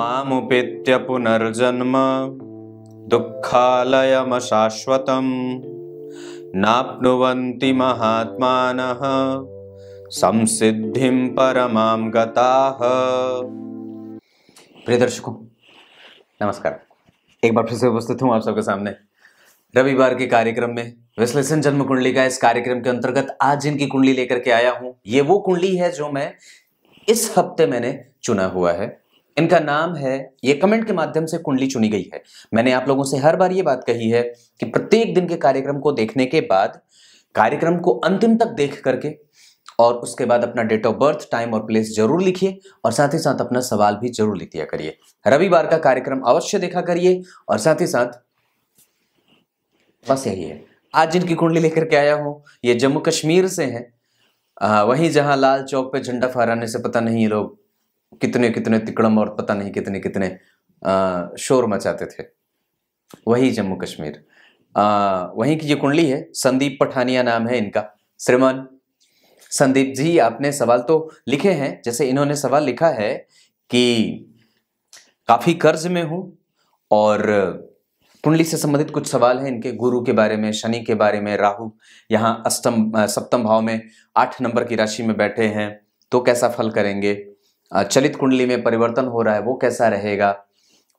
मामुपेत्य पुनर्जन्म दुःखालयमशाश्वतं नाप्नुवन्ति महात्मानः संसिद्धिं परमां गताः प्रिय दर्शकों नमस्कार एक बार फिर से उपस्थित हूँ आप सबके सामने रविवार के कार्यक्रम में विश्लेषण जन्म कुंडली का इस कार्यक्रम के अंतर्गत आज जिनकी कुंडली लेकर के आया हूं ये वो कुंडली है जो मैं इस हफ्ते मैंने चुना हुआ है इनका नाम है ये कमेंट के माध्यम से कुंडली चुनी गई है मैंने आप लोगों से हर बार ये बात कही है कि प्रत्येक दिन के कार्यक्रम को देखने के बाद कार्यक्रम को अंतिम तक देख करके और उसके बाद अपना डेट ऑफ बर्थ टाइम और प्लेस जरूर लिखिए और साथ ही साथ अपना सवाल भी जरूर लिख दिया करिए रविवार का कार्यक्रम अवश्य देखा करिए और साथ ही साथ बस यही है आज जिनकी कुंडली लेकर के आया हूं ये जम्मू कश्मीर से है वहीं जहां लाल चौक पे झंडा फहराने से पता नहीं लोग कितने कितने तिकड़म और पता नहीं कितने कितने आ, शोर मचाते थे वही जम्मू कश्मीर आ, वहीं की ये कुंडली है संदीप पठानिया नाम है इनका श्रीमान संदीप जी आपने सवाल तो लिखे हैं जैसे इन्होंने सवाल लिखा है कि काफ़ी कर्ज में हूं और कुंडली से संबंधित कुछ सवाल हैं इनके गुरु के बारे में शनि के बारे में राहु यहाँ अष्टम सप्तम भाव में आठ नंबर की राशि में बैठे हैं तो कैसा फल करेंगे चलित कुंडली में परिवर्तन हो रहा है वो कैसा रहेगा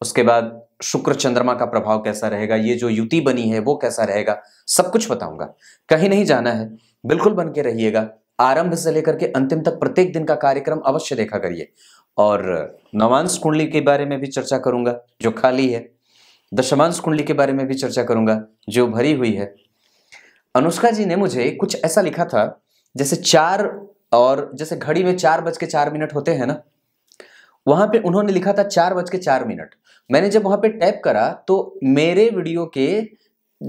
उसके बाद शुक्र चंद्रमा का प्रभाव कैसा रहेगा ये जो युति बनी है वो कैसा रहेगा सब कुछ बताऊंगा कहीं नहीं जाना है बिल्कुल बन के रहिएगा आरंभ से लेकर के अंतिम तक प्रत्येक दिन का कार्यक्रम अवश्य देखा करिए और नवांश कुंडली के बारे में भी चर्चा करूंगा जो खाली है दशमांश कुंडली के बारे में भी चर्चा करूंगा जो भरी हुई है अनुष्का जी ने मुझे कुछ ऐसा लिखा था जैसे चार और जैसे घड़ी में चार बज के चार मिनट होते हैं ना वहां पे उन्होंने लिखा था चार बज के चार मिनट मैंने जब वहां पे टैप करा तो मेरे वीडियो के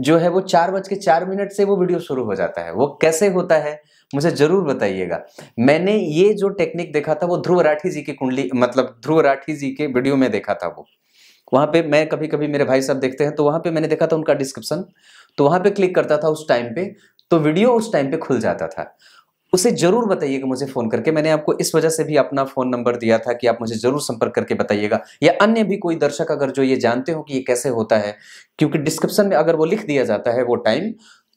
जो है वो चार बज के चार मिनट से वो वीडियो शुरू हो जाता है वो कैसे होता है मुझे जरूर बताइएगा मैंने ये जो टेक्निक देखा था वो ध्रुव राठी जी की कुंडली मतलब ध्रुव राठी जी के वीडियो में देखा था वो वहां पे मैं कभी कभी मेरे भाई साहब देखते हैं तो वहां पे मैंने देखा था उनका डिस्क्रिप्शन तो वहां पे क्लिक करता था उस टाइम पे तो वीडियो उस टाइम पे खुल जाता था उसे जरूर बताइएगा मुझे फ़ोन करके मैंने आपको इस वजह से भी अपना फ़ोन नंबर दिया था कि आप मुझे ज़रूर संपर्क करके बताइएगा या अन्य भी कोई दर्शक अगर जो ये जानते हो कि ये कैसे होता है क्योंकि डिस्क्रिप्शन में अगर वो लिख दिया जाता है वो टाइम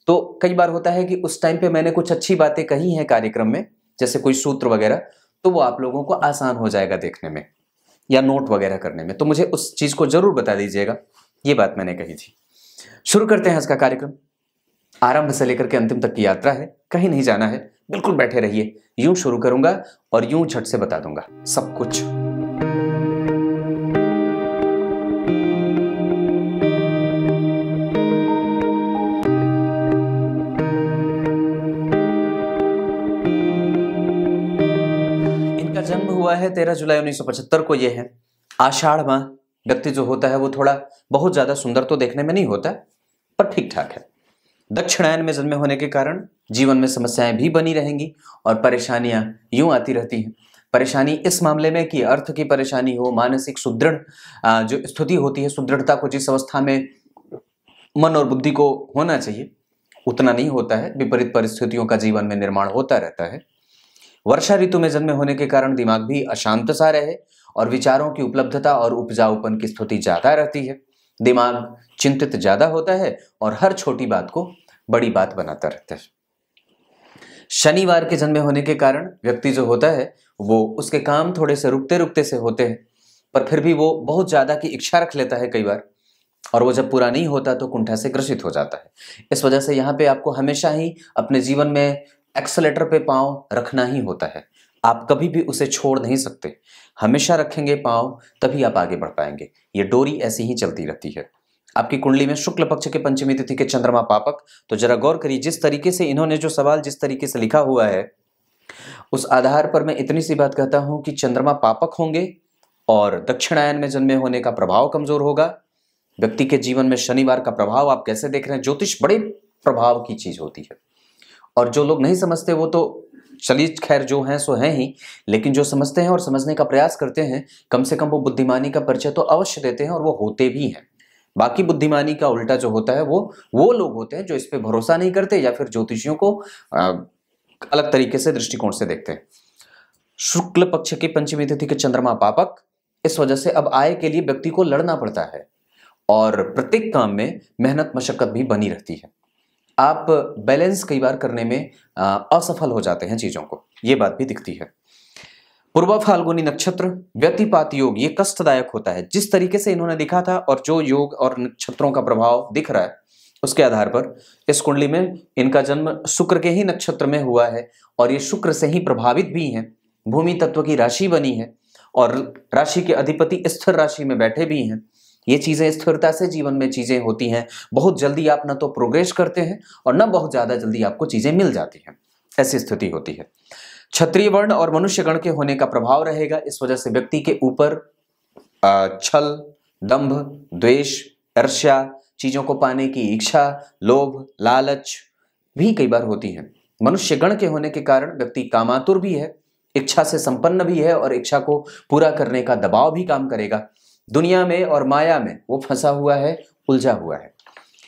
तो कई बार होता है कि उस टाइम पे मैंने कुछ अच्छी बातें कही हैं कार्यक्रम में जैसे कोई सूत्र वगैरह तो वो आप लोगों को आसान हो जाएगा देखने में या नोट वगैरह करने में तो मुझे उस चीज़ को ज़रूर बता दीजिएगा ये बात मैंने कही थी शुरू करते हैं आज का कार्यक्रम आरंभ से लेकर के अंतिम तक की यात्रा है कहीं नहीं जाना है बिल्कुल बैठे रहिए यूं शुरू करूंगा और यूं झट से बता दूंगा सब कुछ इनका जन्म हुआ है तेरह जुलाई 1975 को यह है आषाढ़ व्यक्ति जो होता है वो थोड़ा बहुत ज़्यादा सुंदर तो देखने में नहीं होता पर ठीक ठाक है दक्षिणायन में जन्मे होने के कारण जीवन में समस्याएं भी बनी रहेंगी और परेशानियां यूं आती रहती हैं परेशानी इस मामले में कि अर्थ की परेशानी हो मानसिक सुदृढ़ जो स्थिति होती है सुदृढ़ता को जिस अवस्था में मन और बुद्धि को होना चाहिए उतना नहीं होता है विपरीत परिस्थितियों का जीवन में निर्माण होता रहता है वर्षा ऋतु में जन्मे होने के कारण दिमाग भी अशांत सा रहे और विचारों की उपलब्धता और उपजाऊपन की स्थिति ज्यादा रहती है दिमाग चिंतित ज़्यादा होता है और हर छोटी बात को बड़ी बात बनाता रहता है शनिवार के जन्मे होने के कारण व्यक्ति जो होता है वो उसके काम थोड़े से रुकते रुकते से होते हैं पर फिर भी वो बहुत ज़्यादा की इच्छा रख लेता है कई बार और वो जब पूरा नहीं होता तो कुंठा से ग्रसित हो जाता है इस वजह से यहाँ पे आपको हमेशा ही अपने जीवन में एक्सलेटर पे पाँव रखना ही होता है आप कभी भी उसे छोड़ नहीं सकते हमेशा रखेंगे पाँव तभी आप आगे बढ़ पाएंगे ये डोरी ऐसी ही चलती रहती है आपकी कुंडली में शुक्ल पक्ष के पंचमी तिथि के चंद्रमा पापक तो जरा गौर करिए जिस तरीके से इन्होंने जो सवाल जिस तरीके से लिखा हुआ है उस आधार पर मैं इतनी सी बात कहता हूं कि चंद्रमा पापक होंगे और दक्षिणायन में जन्मे होने का प्रभाव कमजोर होगा व्यक्ति के जीवन में शनिवार का प्रभाव आप कैसे देख रहे हैं ज्योतिष बड़े प्रभाव की चीज होती है और जो लोग नहीं समझते वो तो चलिए खैर जो हैं सो हैं ही लेकिन जो समझते हैं और समझने का प्रयास करते हैं कम से कम वो बुद्धिमानी का परिचय तो अवश्य देते हैं और वो होते भी हैं बाकी बुद्धिमानी का उल्टा जो होता है वो वो लोग होते हैं जो इस पर भरोसा नहीं करते या फिर ज्योतिषियों को आ, अलग तरीके से दृष्टिकोण से देखते हैं शुक्ल पक्ष की पंचमी तिथि के चंद्रमा पापक इस वजह से अब आय के लिए व्यक्ति को लड़ना पड़ता है और प्रत्येक काम में मेहनत मशक्कत भी बनी रहती है आप बैलेंस कई बार करने में असफल हो जाते हैं चीज़ों को ये बात भी दिखती है पूर्वा फाल्गुनी नक्षत्र व्यतिपात योग ये कष्टदायक होता है जिस तरीके से इन्होंने दिखा था और जो योग और नक्षत्रों का प्रभाव दिख रहा है उसके आधार पर इस कुंडली में इनका जन्म शुक्र के ही नक्षत्र में हुआ है और ये शुक्र से ही प्रभावित भी हैं भूमि तत्व की राशि बनी है और राशि के अधिपति स्थिर राशि में बैठे भी हैं ये चीज़ें स्थिरता से जीवन में चीज़ें होती हैं बहुत जल्दी आप ना तो प्रोग्रेस करते हैं और न बहुत ज़्यादा जल्दी आपको चीज़ें मिल जाती हैं ऐसी स्थिति होती है क्षत्रिय वर्ण और मनुष्यगण के होने का प्रभाव रहेगा इस वजह से व्यक्ति के ऊपर छल दंभ द्वेष ईर्ष्या चीजों को पाने की इच्छा लोभ लालच भी कई बार होती है मनुष्यगण के होने के कारण व्यक्ति कामातुर भी है इच्छा से संपन्न भी है और इच्छा को पूरा करने का दबाव भी काम करेगा दुनिया में और माया में वो फंसा हुआ है उलझा हुआ है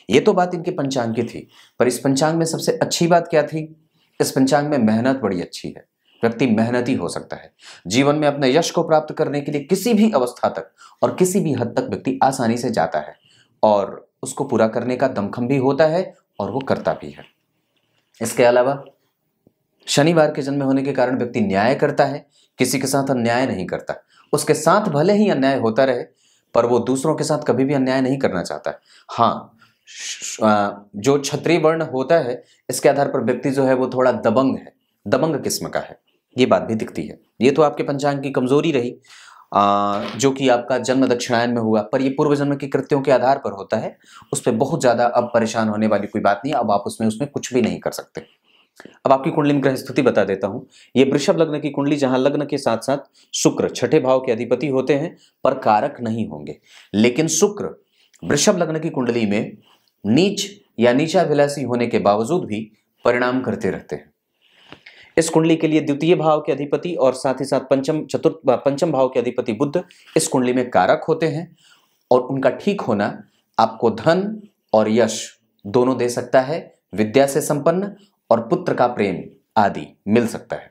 ये तो बात इनके पंचांग की थी पर इस पंचांग में सबसे अच्छी बात क्या थी इस पंचांग में मेहनत बड़ी अच्छी है व्यक्ति मेहनती हो सकता है जीवन में अपने यश को प्राप्त करने के लिए किसी भी अवस्था तक और किसी भी हद तक व्यक्ति आसानी से जाता है और उसको पूरा करने का दमखम भी होता है और वो करता भी है इसके अलावा शनिवार के जन्म होने के कारण व्यक्ति न्याय करता है किसी के साथ अन्याय नहीं करता उसके साथ भले ही अन्याय होता रहे पर वो दूसरों के साथ कभी भी अन्याय नहीं करना चाहता हाँ जो क्षत्रिय वर्ण होता है इसके आधार पर व्यक्ति जो है वो थोड़ा दबंग है दबंग किस्म का है ये बात भी दिखती है ये तो आपके पंचांग की कमजोरी रही आ, जो कि आपका जन्म दक्षिणायन में हुआ पर ये पूर्व जन्म की कृत्यों के आधार पर होता है उस पर बहुत ज़्यादा अब परेशान होने वाली कोई बात नहीं अब आप उसमें उसमें कुछ भी नहीं कर सकते अब आपकी कुंडली में ग्रह स्थिति बता देता हूं ये वृषभ लग्न की कुंडली जहां लग्न के साथ साथ शुक्र छठे भाव के अधिपति होते हैं पर कारक नहीं होंगे लेकिन शुक्र वृषभ लग्न की कुंडली में नीच या नीचाभिलासी होने के बावजूद भी परिणाम करते रहते हैं इस कुंडली के लिए द्वितीय भाव के अधिपति और साथ ही साथ पंचम चतुर्थ पंचम भाव के अधिपति बुद्ध इस कुंडली में कारक होते हैं और उनका ठीक होना आपको धन और यश दोनों दे सकता है विद्या से संपन्न और पुत्र का प्रेम आदि मिल सकता है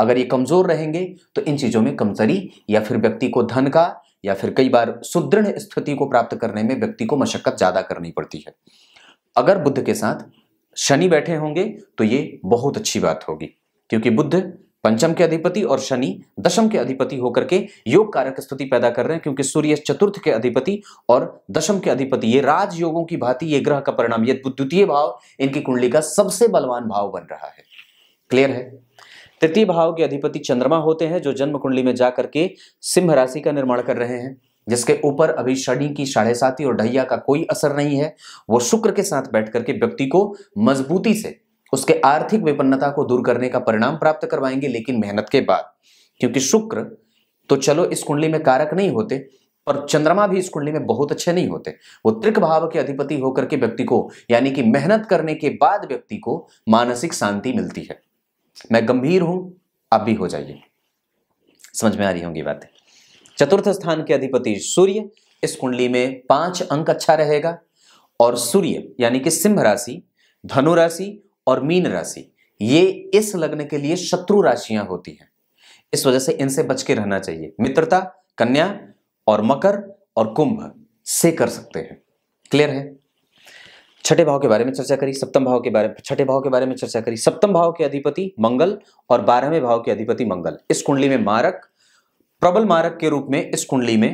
अगर ये कमजोर रहेंगे तो इन चीजों में कमजोरी या फिर व्यक्ति को धन का या फिर कई बार सुदृढ़ स्थिति को प्राप्त करने में व्यक्ति को मशक्कत ज्यादा करनी पड़ती है अगर बुद्ध के साथ शनि बैठे होंगे तो ये बहुत अच्छी बात होगी क्योंकि बुद्ध पंचम के अधिपति और शनि दशम के अधिपति होकर के योग कारक स्थिति पैदा कर रहे हैं क्योंकि सूर्य चतुर्थ के अधिपति और दशम के अधिपति ये राज योगों की भांति ये ग्रह का परिणाम ये द्वितीय भाव इनकी कुंडली का सबसे बलवान भाव बन रहा है क्लियर है तृतीय भाव के अधिपति चंद्रमा होते हैं जो जन्म कुंडली में जाकर के सिंह राशि का निर्माण कर रहे हैं जिसके ऊपर अभी शनि की साढ़े साथी और ढैया का कोई असर नहीं है वो शुक्र के साथ बैठ करके व्यक्ति को मजबूती से उसके आर्थिक विपन्नता को दूर करने का परिणाम प्राप्त करवाएंगे लेकिन मेहनत के बाद क्योंकि शुक्र तो चलो इस कुंडली में कारक नहीं होते पर चंद्रमा भी इस कुंडली में बहुत अच्छे नहीं होते वो त्रिक भाव के अधिपति होकर के व्यक्ति को यानी कि मेहनत करने के बाद व्यक्ति को मानसिक शांति मिलती है मैं गंभीर हूं आप भी हो जाइए समझ में आ रही होंगी बातें चतुर्थ स्थान के अधिपति सूर्य इस कुंडली में पांच अंक अच्छा रहेगा और सूर्य यानी कि सिंह राशि धनु राशि और मीन राशि ये इस लग्न के लिए शत्रु राशियां होती हैं इस वजह से इनसे बच के रहना चाहिए मित्रता कन्या और मकर और कुंभ से कर सकते हैं क्लियर है छठे भाव के बारे में चर्चा करी सप्तम भाव के बारे में छठे भाव के बारे में चर्चा करी सप्तम भाव के अधिपति मंगल और बारहवें भाव के अधिपति मंगल इस कुंडली में मारक प्रबल मारक के रूप में इस कुंडली में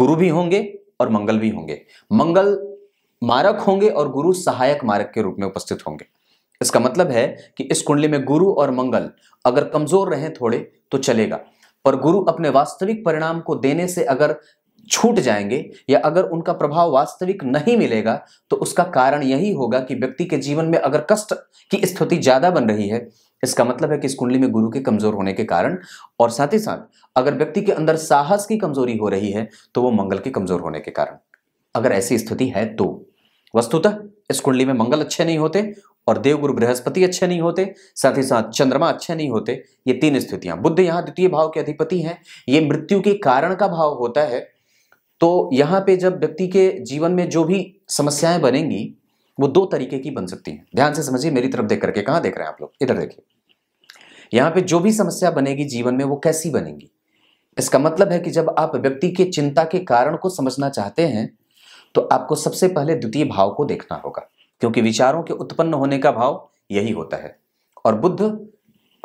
गुरु भी होंगे और मंगल भी होंगे मंगल मारक होंगे और गुरु सहायक मारक के रूप में उपस्थित होंगे इसका मतलब है कि इस कुंडली में गुरु और मंगल अगर कमजोर रहे थोड़े तो चलेगा पर गुरु अपने वास्तविक परिणाम को देने से अगर छूट जाएंगे या अगर उनका प्रभाव वास्तविक नहीं मिलेगा तो उसका कारण यही होगा कि व्यक्ति के जीवन में अगर कष्ट की स्थिति ज्यादा बन रही है इसका मतलब है कि इस कुंडली में गुरु के कमजोर होने के कारण और साथ ही साथ अगर व्यक्ति के अंदर साहस की कमजोरी हो रही है तो वो मंगल के कमजोर होने के कारण अगर ऐसी स्थिति है तो वस्तुतः इस कुंडली में मंगल अच्छे नहीं होते और देवगुरु बृहस्पति अच्छे नहीं होते साथ ही साथ चंद्रमा अच्छे नहीं होते ये तीन स्थितियां बुद्ध यहाँ द्वितीय भाव के अधिपति हैं ये मृत्यु के कारण का भाव होता है तो यहाँ पे जब व्यक्ति के जीवन में जो भी समस्याएं बनेंगी वो दो तरीके की बन सकती हैं ध्यान से समझिए मेरी तरफ देख करके कहां देख रहे हैं आप लोग इधर देखिए यहाँ पे जो भी समस्या बनेगी जीवन में वो कैसी बनेगी इसका मतलब है कि जब आप व्यक्ति के चिंता के कारण को समझना चाहते हैं तो आपको सबसे पहले द्वितीय भाव को देखना होगा क्योंकि विचारों के उत्पन्न होने का भाव यही होता है और बुद्ध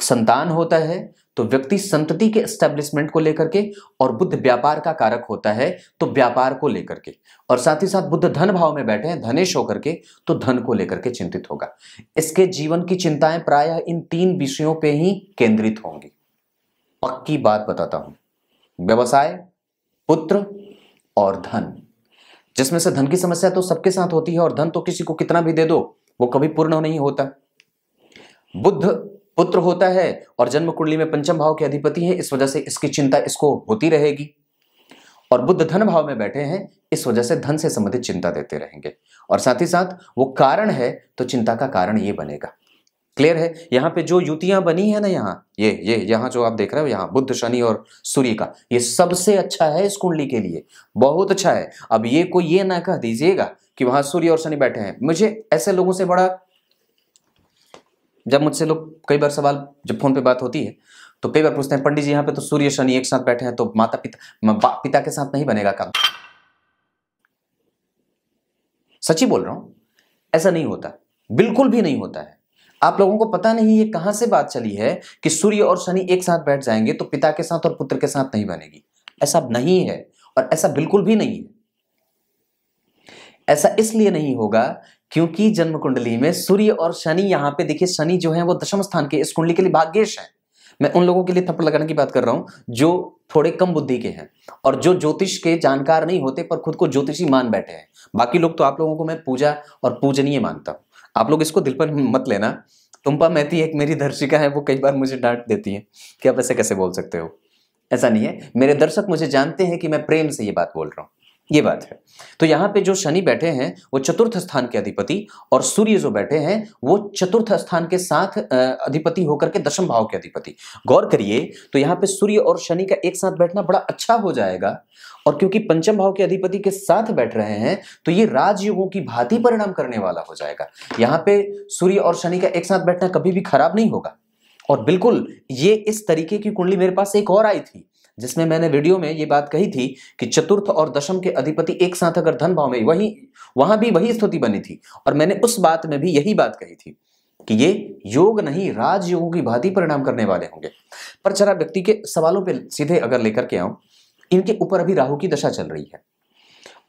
संतान होता है तो व्यक्ति संतति के एस्टेब्लिशमेंट को लेकर के और बुद्ध व्यापार का कारक होता है तो व्यापार को लेकर के और साथ ही साथ बुद्ध धन भाव में बैठे हैं धनेश होकर के तो धन को लेकर के चिंतित होगा इसके जीवन की चिंताएं प्रायः इन तीन विषयों पे ही केंद्रित होंगी पक्की बात बताता हूं व्यवसाय पुत्र और धन जिसमें से धन की समस्या तो सबके साथ होती है और धन तो किसी को कितना भी दे दो वो कभी पूर्ण नहीं होता बुद्ध पुत्र होता है और जन्म कुंडली में पंचम भाव के अधिपति है इस वजह से इसकी चिंता इसको होती रहेगी और बुद्ध धन भाव में बैठे हैं इस वजह से धन से संबंधित चिंता देते रहेंगे और साथ ही साथ वो कारण है तो चिंता का कारण ये बनेगा क्लियर है यहाँ पे जो युतियां बनी है ना यहाँ ये ये यहाँ जो आप देख रहे हो यहाँ बुद्ध शनि और सूर्य का ये सबसे अच्छा है इस कुंडली के लिए बहुत अच्छा है अब ये कोई ये ना कह दीजिएगा कि वहां सूर्य और शनि बैठे हैं मुझे ऐसे लोगों से बड़ा जब मुझसे लोग कई बार सवाल जब फोन पे बात होती है तो कई बार पूछते हैं पंडित जी यहाँ पे तो सूर्य शनि एक साथ बैठे हैं तो माता पिता पिता के साथ नहीं बनेगा काम सच्ची बोल रहा हूं ऐसा नहीं होता बिल्कुल भी नहीं होता है आप लोगों को पता नहीं ये कहां से बात चली है कि सूर्य और शनि एक साथ बैठ जाएंगे तो पिता के साथ और पुत्र के साथ नहीं बनेगी ऐसा नहीं है और ऐसा बिल्कुल भी नहीं है ऐसा इसलिए नहीं होगा क्योंकि जन्म कुंडली में सूर्य और शनि यहां पे देखिए शनि जो है वो दशम स्थान के इस कुंडली के लिए भाग्यश है मैं उन लोगों के लिए थप्पड़ लगाने की बात कर रहा हूं जो थोड़े कम बुद्धि के हैं और जो ज्योतिष के जानकार नहीं होते पर खुद को ज्योतिषी मान बैठे हैं बाकी लोग तो आप लोगों को मैं पूजा और पूजनीय मानता हूं आप लोग इसको दिल पर मत लेना तुम्पा मेहती एक मेरी दर्शिका है वो कई बार मुझे डांट देती है कि आप ऐसे कैसे बोल सकते हो ऐसा नहीं है मेरे दर्शक मुझे जानते हैं कि मैं प्रेम से ये बात बोल रहा हूँ ये बात है तो यहाँ पे जो शनि बैठे हैं वो चतुर्थ स्थान के अधिपति और सूर्य जो बैठे हैं वो चतुर्थ स्थान के साथ अधिपति होकर के दशम भाव के अधिपति गौर करिए तो यहाँ पे सूर्य और शनि का एक साथ बैठना बड़ा अच्छा हो जाएगा और क्योंकि पंचम भाव के अधिपति के साथ बैठ रहे हैं तो ये राजयोगों की भांति परिणाम करने वाला हो जाएगा यहाँ पे सूर्य और शनि का एक साथ बैठना कभी भी खराब नहीं होगा और बिल्कुल ये इस तरीके की कुंडली मेरे पास एक और आई थी जिसमें मैंने वीडियो में ये बात कही थी कि चतुर्थ और दशम के अधिपति एक साथ अगर धन भाव में वही वहां भी वही स्थिति बनी थी और मैंने उस बात में भी यही बात कही थी कि ये योग नहीं राजयोगों की भांति परिणाम करने वाले होंगे पर चरा व्यक्ति के सवालों पे सीधे अगर लेकर के आऊं इनके ऊपर अभी राहु की दशा चल रही है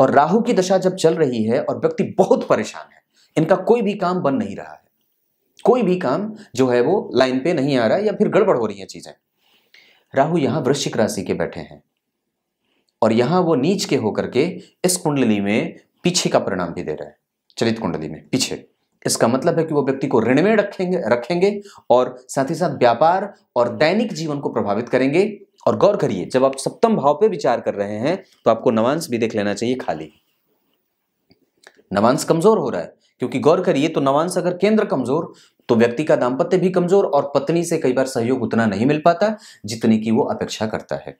और राहु की दशा जब चल रही है और व्यक्ति बहुत परेशान है इनका कोई भी काम बन नहीं रहा है कोई भी काम जो है वो लाइन पे नहीं आ रहा है या फिर गड़बड़ हो रही है चीजें राहु यहां वृश्चिक राशि के बैठे हैं और यहां वो नीच के होकर के इस कुंडली में पीछे का परिणाम भी दे रहे हैं चलित कुंडली में पीछे इसका मतलब है कि वो व्यक्ति को ऋण में रखेंगे रखेंगे और साथ ही साथ व्यापार और दैनिक जीवन को प्रभावित करेंगे और गौर करिए जब आप सप्तम भाव पे विचार कर रहे हैं तो आपको नवांश भी देख लेना चाहिए खाली नवांश कमजोर हो रहा है क्योंकि गौर करिए तो नवांश अगर केंद्र कमजोर तो व्यक्ति का दाम्पत्य भी कमजोर और पत्नी से कई बार सहयोग उतना नहीं मिल पाता जितने की वो अपेक्षा करता है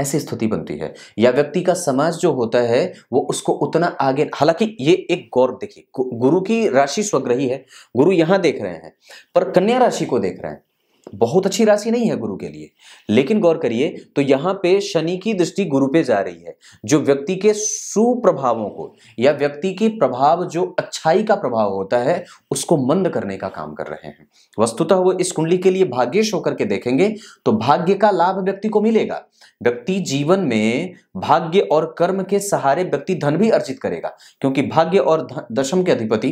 ऐसी स्थिति बनती है या व्यक्ति का समाज जो होता है वो उसको उतना आगे हालांकि ये एक गौर देखिए गुरु की राशि स्वग्रही है गुरु यहां देख रहे हैं पर कन्या राशि को देख रहे हैं बहुत अच्छी राशि नहीं है गुरु के लिए लेकिन गौर करिए तो यहाँ पे शनि की दृष्टि गुरु पे जा रही है जो व्यक्ति के सुप्रभावों को या व्यक्ति के प्रभाव जो अच्छाई का प्रभाव होता है उसको मंद करने का काम कर रहे हैं वस्तुतः वो इस कुंडली के लिए भाग्यश होकर के देखेंगे तो भाग्य का लाभ व्यक्ति को मिलेगा व्यक्ति जीवन में भाग्य और कर्म के सहारे व्यक्ति धन भी अर्जित करेगा क्योंकि भाग्य और दशम के अधिपति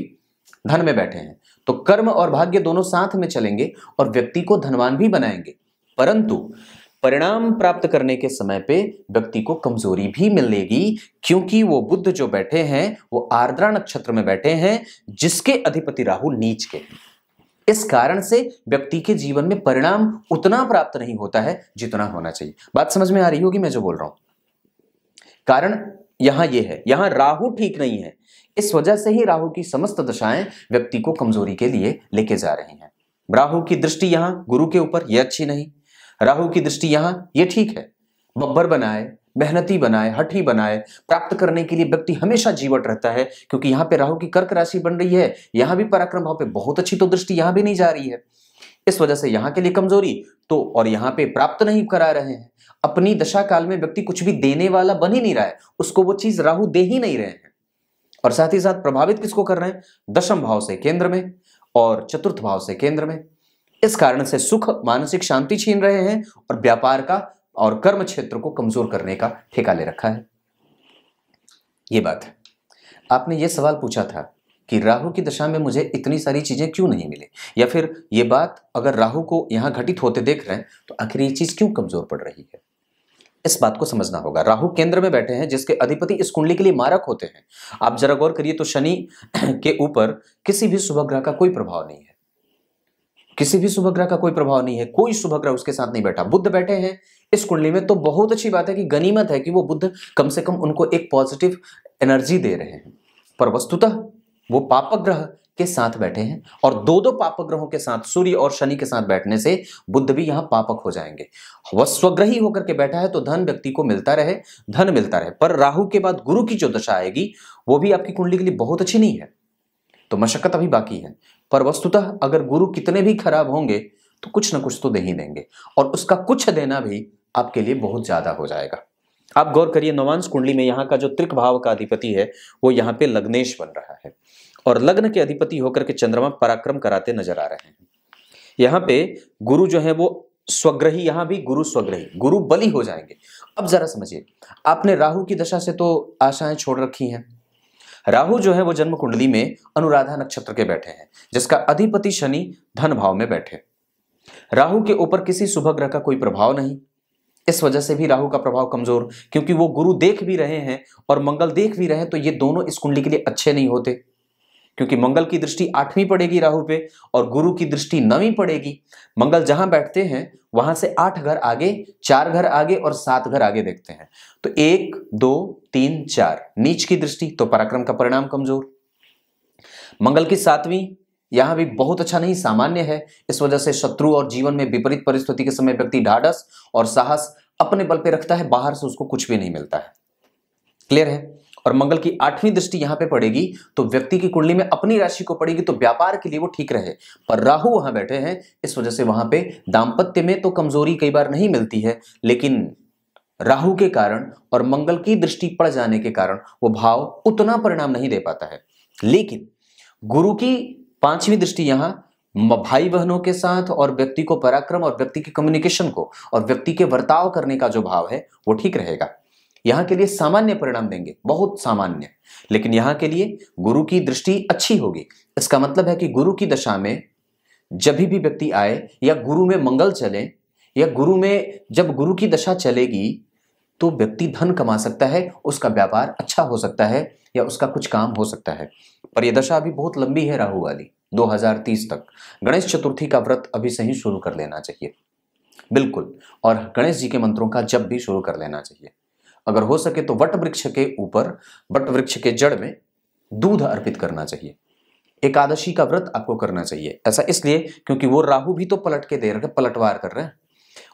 धन में बैठे हैं तो कर्म और भाग्य दोनों साथ में चलेंगे और व्यक्ति को धनवान भी बनाएंगे परंतु परिणाम प्राप्त करने के समय पे व्यक्ति को कमजोरी भी मिलेगी क्योंकि वो बुद्ध जो बैठे हैं वो आर्द्रा नक्षत्र में बैठे हैं जिसके अधिपति राहु नीच के इस कारण से व्यक्ति के जीवन में परिणाम उतना प्राप्त नहीं होता है जितना होना चाहिए बात समझ में आ रही होगी मैं जो बोल रहा हूं कारण यहां ये यह है यहां राहु ठीक नहीं है इस वजह से ही राहु की समस्त दशाएं व्यक्ति को कमजोरी के लिए लेके जा रही हैं राहु की दृष्टि यहां गुरु के ऊपर यह अच्छी नहीं राहु की दृष्टि यहां यह ठीक है बब्बर बनाए मेहनती बनाए हठी बनाए प्राप्त करने के लिए व्यक्ति हमेशा जीवट रहता है क्योंकि यहां पे राहु की कर्क राशि बन रही है यहां भी पराक्रम भाव पे बहुत अच्छी तो दृष्टि यहां भी नहीं जा रही है इस वजह से यहाँ के लिए कमजोरी तो और यहाँ पे प्राप्त नहीं करा रहे हैं अपनी दशा काल में व्यक्ति कुछ भी देने वाला बन ही नहीं रहा है उसको वो चीज राहु दे ही नहीं रहे हैं और साथ ही साथ प्रभावित किसको कर रहे हैं दशम भाव से केंद्र में और चतुर्थ भाव से केंद्र में इस कारण से सुख मानसिक शांति छीन रहे हैं और व्यापार का और कर्म क्षेत्र को कमजोर करने का ठेका ले रखा है ये बात है आपने ये सवाल पूछा था कि राहु की दशा में मुझे इतनी सारी चीज़ें क्यों नहीं मिली या फिर ये बात अगर राहु को यहां घटित होते देख रहे हैं तो आखिर ये चीज़ क्यों कमज़ोर पड़ रही है इस बात को समझना होगा राहु केंद्र में बैठे हैं जिसके अधिपति इस कुंडली के लिए मारक होते हैं आप जरा गौर करिए तो शनि के ऊपर किसी भी शुभ ग्रह का कोई प्रभाव नहीं है किसी भी शुभ ग्रह का कोई प्रभाव नहीं है कोई शुभ ग्रह उसके साथ नहीं बैठा बुद्ध बैठे हैं इस कुंडली में तो बहुत अच्छी बात है कि गनीमत है कि वो बुद्ध कम से कम उनको एक पॉजिटिव एनर्जी दे रहे हैं पर वस्तुतः वो पापक ग्रह के साथ बैठे हैं और दो दो पाप ग्रहों के साथ सूर्य और शनि के साथ बैठने से बुद्ध भी यहाँ पापक हो जाएंगे वह स्वग्रही होकर के बैठा है तो धन व्यक्ति को मिलता रहे धन मिलता रहे पर राहु के बाद गुरु की जो दशा आएगी वो भी आपकी कुंडली के लिए बहुत अच्छी नहीं है तो मशक्कत अभी बाकी है पर वस्तुतः अगर गुरु कितने भी खराब होंगे तो कुछ ना कुछ तो दे ही देंगे और उसका कुछ देना भी आपके लिए बहुत ज्यादा हो जाएगा आप गौर करिए नवांश कुंडली में यहाँ का जो त्रिक भाव का अधिपति है वो यहाँ पे लग्नेश बन रहा है और लग्न के अधिपति होकर के चंद्रमा पराक्रम कराते नजर आ रहे हैं यहां पे गुरु जो है वो स्वग्रही यहां भी गुरु स्वग्रही गुरु बलि हो जाएंगे अब जरा समझिए आपने राहु की दशा से तो आशाएं छोड़ रखी हैं राहु जो है वो जन्म कुंडली में अनुराधा नक्षत्र के बैठे हैं जिसका अधिपति शनि धन भाव में बैठे राहु के ऊपर किसी शुभ ग्रह का कोई प्रभाव नहीं इस वजह से भी राहु का प्रभाव कमजोर क्योंकि वो गुरु देख भी रहे हैं और मंगल देख भी रहे हैं तो ये दोनों इस कुंडली के लिए अच्छे नहीं होते क्योंकि मंगल की दृष्टि आठवीं पड़ेगी राहु पे और गुरु की दृष्टि नवी पड़ेगी मंगल जहां बैठते हैं वहां से आठ घर आगे चार घर आगे और सात घर आगे देखते हैं तो एक दो तीन चार नीच की दृष्टि तो पराक्रम का परिणाम कमजोर मंगल की सातवीं यहां भी बहुत अच्छा नहीं सामान्य है इस वजह से शत्रु और जीवन में विपरीत परिस्थिति के समय व्यक्ति ढाढ़स और साहस अपने बल पे रखता है बाहर से उसको कुछ भी नहीं मिलता है क्लियर है पर मंगल की आठवीं दृष्टि यहां पे पड़ेगी तो व्यक्ति की कुंडली में अपनी राशि को पड़ेगी तो व्यापार के लिए वो ठीक रहे पर राहु वहां बैठे हैं इस वजह से वहां पे दाम्पत्य में तो कमजोरी कई बार नहीं मिलती है लेकिन राहु के कारण और मंगल की दृष्टि पड़ जाने के कारण वो भाव उतना परिणाम नहीं दे पाता है लेकिन गुरु की पांचवी दृष्टि यहां भाई बहनों के साथ और व्यक्ति को पराक्रम और व्यक्ति के कम्युनिकेशन को और व्यक्ति के वर्ताव करने का जो भाव है वो ठीक रहेगा यहाँ के लिए सामान्य परिणाम देंगे बहुत सामान्य लेकिन यहाँ के लिए गुरु की दृष्टि अच्छी होगी इसका मतलब है कि गुरु की दशा में जब भी व्यक्ति आए या गुरु में मंगल चले या गुरु में जब गुरु की दशा चलेगी तो व्यक्ति धन कमा सकता है उसका व्यापार अच्छा हो सकता है या उसका कुछ काम हो सकता है पर यह दशा अभी बहुत लंबी है राहु वाली 2030 तक गणेश चतुर्थी का व्रत अभी से ही शुरू कर लेना चाहिए बिल्कुल और गणेश जी के मंत्रों का जब भी शुरू कर लेना चाहिए अगर हो सके तो वट वृक्ष के ऊपर वट वृक्ष के जड़ में दूध अर्पित करना चाहिए एकादशी का व्रत आपको करना चाहिए ऐसा इसलिए क्योंकि वो राहु भी तो पलट के दे रहे पलटवार कर रहे हैं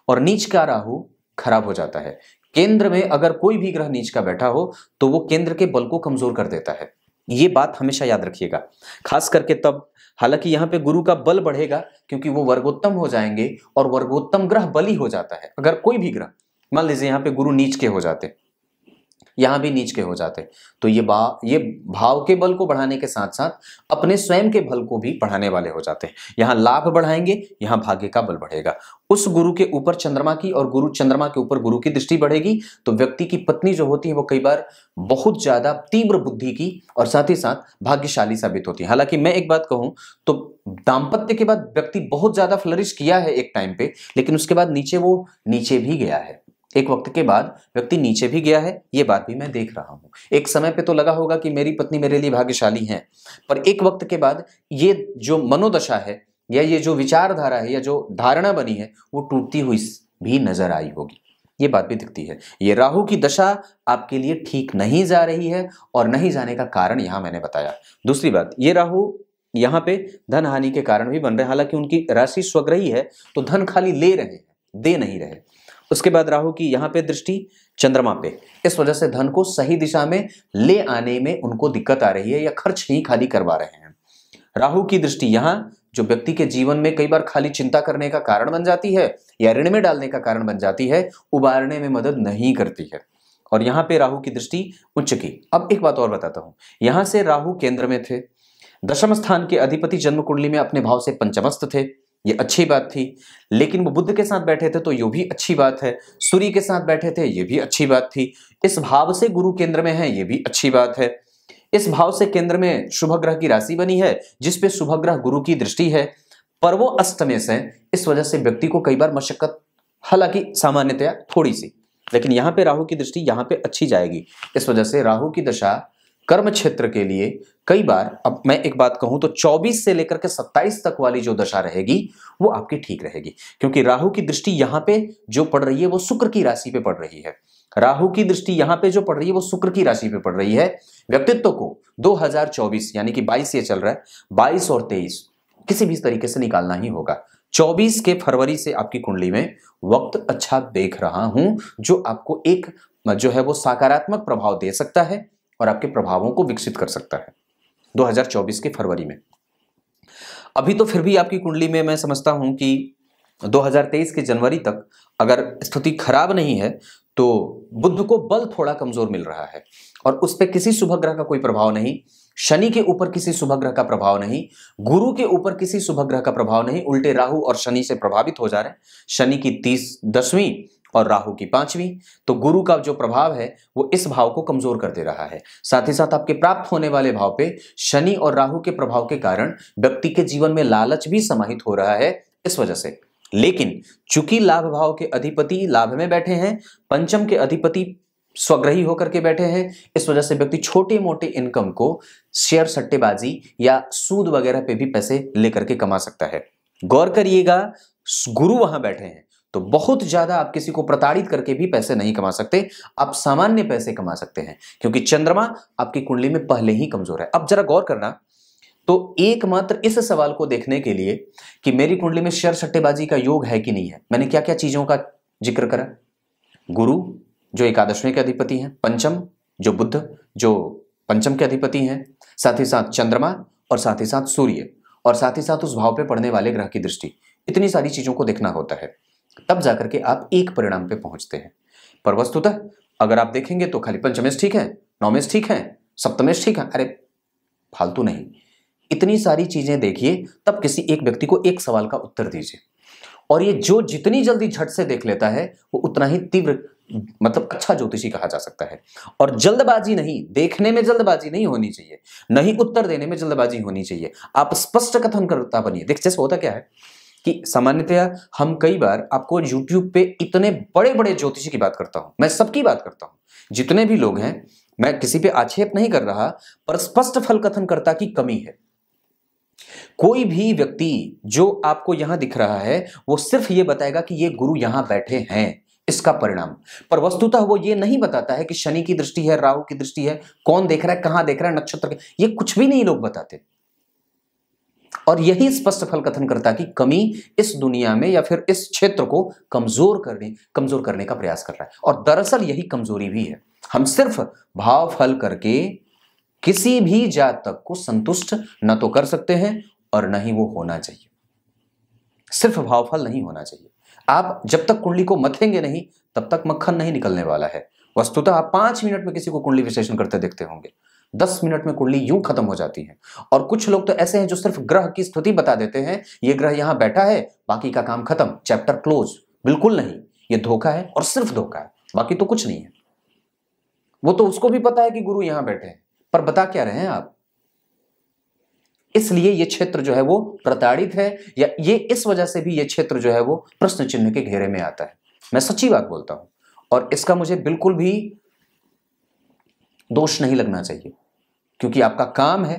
और नीच का राहु खराब हो जाता है केंद्र में अगर कोई भी ग्रह नीच का बैठा हो तो वो केंद्र के बल को कमजोर कर देता है ये बात हमेशा याद रखिएगा खास करके तब हालांकि यहाँ पे गुरु का बल बढ़ेगा क्योंकि वो वर्गोत्तम हो जाएंगे और वर्गोत्तम ग्रह बली हो जाता है अगर कोई भी ग्रह मान लीजिए यहाँ पे गुरु नीच के हो जाते यहाँ भी नीच के हो जाते तो ये बा ये भाव के बल को बढ़ाने के साथ साथ अपने स्वयं के बल को भी बढ़ाने वाले हो जाते हैं यहाँ लाभ बढ़ाएंगे यहाँ भाग्य का बल बढ़ेगा उस गुरु के ऊपर चंद्रमा की और गुरु चंद्रमा के ऊपर गुरु की दृष्टि बढ़ेगी तो व्यक्ति की पत्नी जो होती है वो कई बार बहुत ज्यादा तीव्र बुद्धि की और साथ ही साथ भाग्यशाली साबित होती है हालांकि मैं एक बात कहूं तो दाम्पत्य के बाद व्यक्ति बहुत ज्यादा फ्लरिश किया है एक टाइम पे लेकिन उसके बाद नीचे वो नीचे भी गया है एक वक्त के बाद व्यक्ति नीचे भी गया है ये बात भी मैं देख रहा हूँ एक समय पे तो लगा होगा कि मेरी पत्नी मेरे लिए भाग्यशाली हैं पर एक वक्त के बाद ये जो मनोदशा है या ये जो विचारधारा है या जो धारणा बनी है वो टूटती हुई भी नजर आई होगी ये बात भी दिखती है ये राहु की दशा आपके लिए ठीक नहीं जा रही है और नहीं जाने का कारण यहाँ मैंने बताया दूसरी बात ये राहु यहाँ पे धन हानि के कारण भी बन रहे हालांकि उनकी राशि स्वग्रही है तो धन खाली ले रहे हैं दे नहीं रहे उसके बाद राहु की यहां पे दृष्टि चंद्रमा पे इस वजह से धन को सही दिशा में ले आने में उनको दिक्कत आ रही है या खर्च ही खाली करवा रहे हैं राहु की दृष्टि यहां जो व्यक्ति के जीवन में कई बार खाली चिंता करने का कारण बन जाती है या ऋण में डालने का कारण बन जाती है उबारने में मदद नहीं करती है और यहां पे राहु की दृष्टि उच्च की अब एक बात और बताता हूं यहां से राहु केंद्र में थे दशम स्थान के अधिपति जन्म कुंडली में अपने भाव से पंचमस्त थे ये अच्छी बात थी लेकिन वो बुद्ध के साथ बैठे थे तो ये भी अच्छी बात है सूर्य के साथ बैठे थे ये भी अच्छी बात थी इस भाव से गुरु केंद्र में है ये भी अच्छी बात है इस भाव से केंद्र में शुभ ग्रह की राशि बनी है जिसपे शुभ ग्रह गुरु की दृष्टि है पर वो अष्टमे से इस वजह से व्यक्ति को कई बार मशक्कत हालांकि सामान्यतया थोड़ी सी लेकिन यहाँ पे राहु की दृष्टि यहाँ पे अच्छी जाएगी इस वजह से राहु की दशा कर्म क्षेत्र के लिए कई बार अब मैं एक बात कहूं तो 24 से लेकर के 27 तक वाली जो दशा रहेगी वो आपकी ठीक रहेगी क्योंकि राहु की दृष्टि यहां पे जो पड़ रही है वो शुक्र की राशि पे पड़ रही है राहु की दृष्टि यहां पे जो पड़ रही है वो शुक्र की राशि पे पड़ रही है व्यक्तित्व को 2024 यानी कि 22 ये चल रहा है 22 और 23 किसी भी तरीके से निकालना ही होगा 24 के फरवरी से आपकी कुंडली में वक्त अच्छा देख रहा हूं जो आपको एक जो है वो सकारात्मक प्रभाव दे सकता है और आपके प्रभावों को विकसित कर सकता है 2024 के फरवरी में अभी तो फिर भी आपकी कुंडली में मैं समझता हूं कि 2023 के जनवरी तक अगर स्थिति खराब नहीं है तो बुद्ध को बल थोड़ा कमजोर मिल रहा है और उस पर किसी शुभ ग्रह का कोई प्रभाव नहीं शनि के ऊपर किसी शुभ ग्रह का प्रभाव नहीं गुरु के ऊपर किसी शुभ ग्रह का प्रभाव नहीं उल्टे राहु और शनि से प्रभावित हो जा रहे हैं शनि की तीस दसवीं और राहु की पांचवी तो गुरु का जो प्रभाव है वो इस भाव को कमजोर कर दे रहा है साथ ही साथ आपके प्राप्त होने वाले भाव पे शनि और राहु के प्रभाव के कारण व्यक्ति के जीवन में लालच भी समाहित हो रहा है इस वजह से लेकिन चूंकि लाभ भाव के अधिपति लाभ में बैठे हैं पंचम के अधिपति स्वग्रही होकर के बैठे हैं इस वजह से व्यक्ति छोटे मोटे इनकम को शेयर सट्टेबाजी या सूद वगैरह पे भी पैसे लेकर के कमा सकता है गौर करिएगा गुरु वहां बैठे हैं तो बहुत ज़्यादा आप किसी को प्रताड़ित करके भी पैसे नहीं कमा सकते आप सामान्य पैसे कमा सकते हैं क्योंकि चंद्रमा आपकी कुंडली में पहले ही कमज़ोर है अब जरा गौर करना तो एकमात्र इस सवाल को देखने के लिए कि मेरी कुंडली में शेयर सट्टेबाजी का योग है कि नहीं है मैंने क्या क्या चीज़ों का जिक्र करा गुरु जो एकादशवें के अधिपति हैं पंचम जो बुद्ध जो पंचम के अधिपति हैं साथ ही साथ चंद्रमा और साथ ही साथ सूर्य और साथ ही साथ उस भाव पे पड़ने वाले ग्रह की दृष्टि इतनी सारी चीज़ों को देखना होता है तब जाकर के आप एक परिणाम पे पहुंचते हैं पर वस्तुतः अगर आप देखेंगे तो खाली पंचमेश ठीक है नौमेश ठीक है सप्तमेश ठीक है अरे फालतू नहीं इतनी सारी चीजें देखिए तब किसी एक व्यक्ति को एक सवाल का उत्तर दीजिए और ये जो जितनी जल्दी झट से देख लेता है वो उतना ही तीव्र मतलब अच्छा ज्योतिषी कहा जा सकता है और जल्दबाजी नहीं देखने में जल्दबाजी नहीं होनी चाहिए नहीं उत्तर देने में जल्दबाजी होनी चाहिए आप स्पष्ट कथन करता बनिए देख जैसे होता क्या है कि सामान्यतया हम कई बार आपको यूट्यूब पे इतने बड़े बड़े ज्योतिषी की बात करता हूँ मैं सबकी बात करता हूँ जितने भी लोग हैं मैं किसी पे आक्षेप नहीं कर रहा पर स्पष्ट फल कथन करता की कमी है कोई भी व्यक्ति जो आपको यहां दिख रहा है वो सिर्फ ये बताएगा कि ये गुरु यहां बैठे हैं इसका परिणाम पर वस्तुतः वो ये नहीं बताता है कि शनि की दृष्टि है राहु की दृष्टि है कौन देख रहा है कहां देख रहा है नक्षत्र ये कुछ भी नहीं लोग बताते और यही स्पष्ट फल कथन करता कि कमी इस दुनिया में या फिर इस क्षेत्र को कमजोर करने कमजोर करने का प्रयास कर रहा है और दरअसल यही कमजोरी भी है हम सिर्फ भाव फल करके किसी भी जातक को संतुष्ट न तो कर सकते हैं और न ही वो होना चाहिए सिर्फ भावफल नहीं होना चाहिए आप जब तक कुंडली को मथेंगे नहीं तब तक मक्खन नहीं निकलने वाला है वस्तुतः आप पांच मिनट में किसी को कुंडली विश्लेषण करते देखते होंगे दस मिनट में कुंडली यूं खत्म हो जाती है और कुछ लोग तो ऐसे हैं जो सिर्फ ग्रह की स्थिति बता देते हैं ये ग्रह यहां बैठा है बाकी का काम खत्म चैप्टर क्लोज बिल्कुल नहीं ये धोखा है और सिर्फ धोखा है बाकी तो कुछ नहीं है वो तो उसको भी पता है कि गुरु यहां बैठे हैं पर बता क्या रहे हैं आप इसलिए ये क्षेत्र जो है वो प्रताड़ित है या ये इस वजह से भी ये क्षेत्र जो है वो प्रश्न चिन्ह के घेरे में आता है मैं सच्ची बात बोलता हूं और इसका मुझे बिल्कुल भी दोष नहीं लगना चाहिए क्योंकि आपका काम है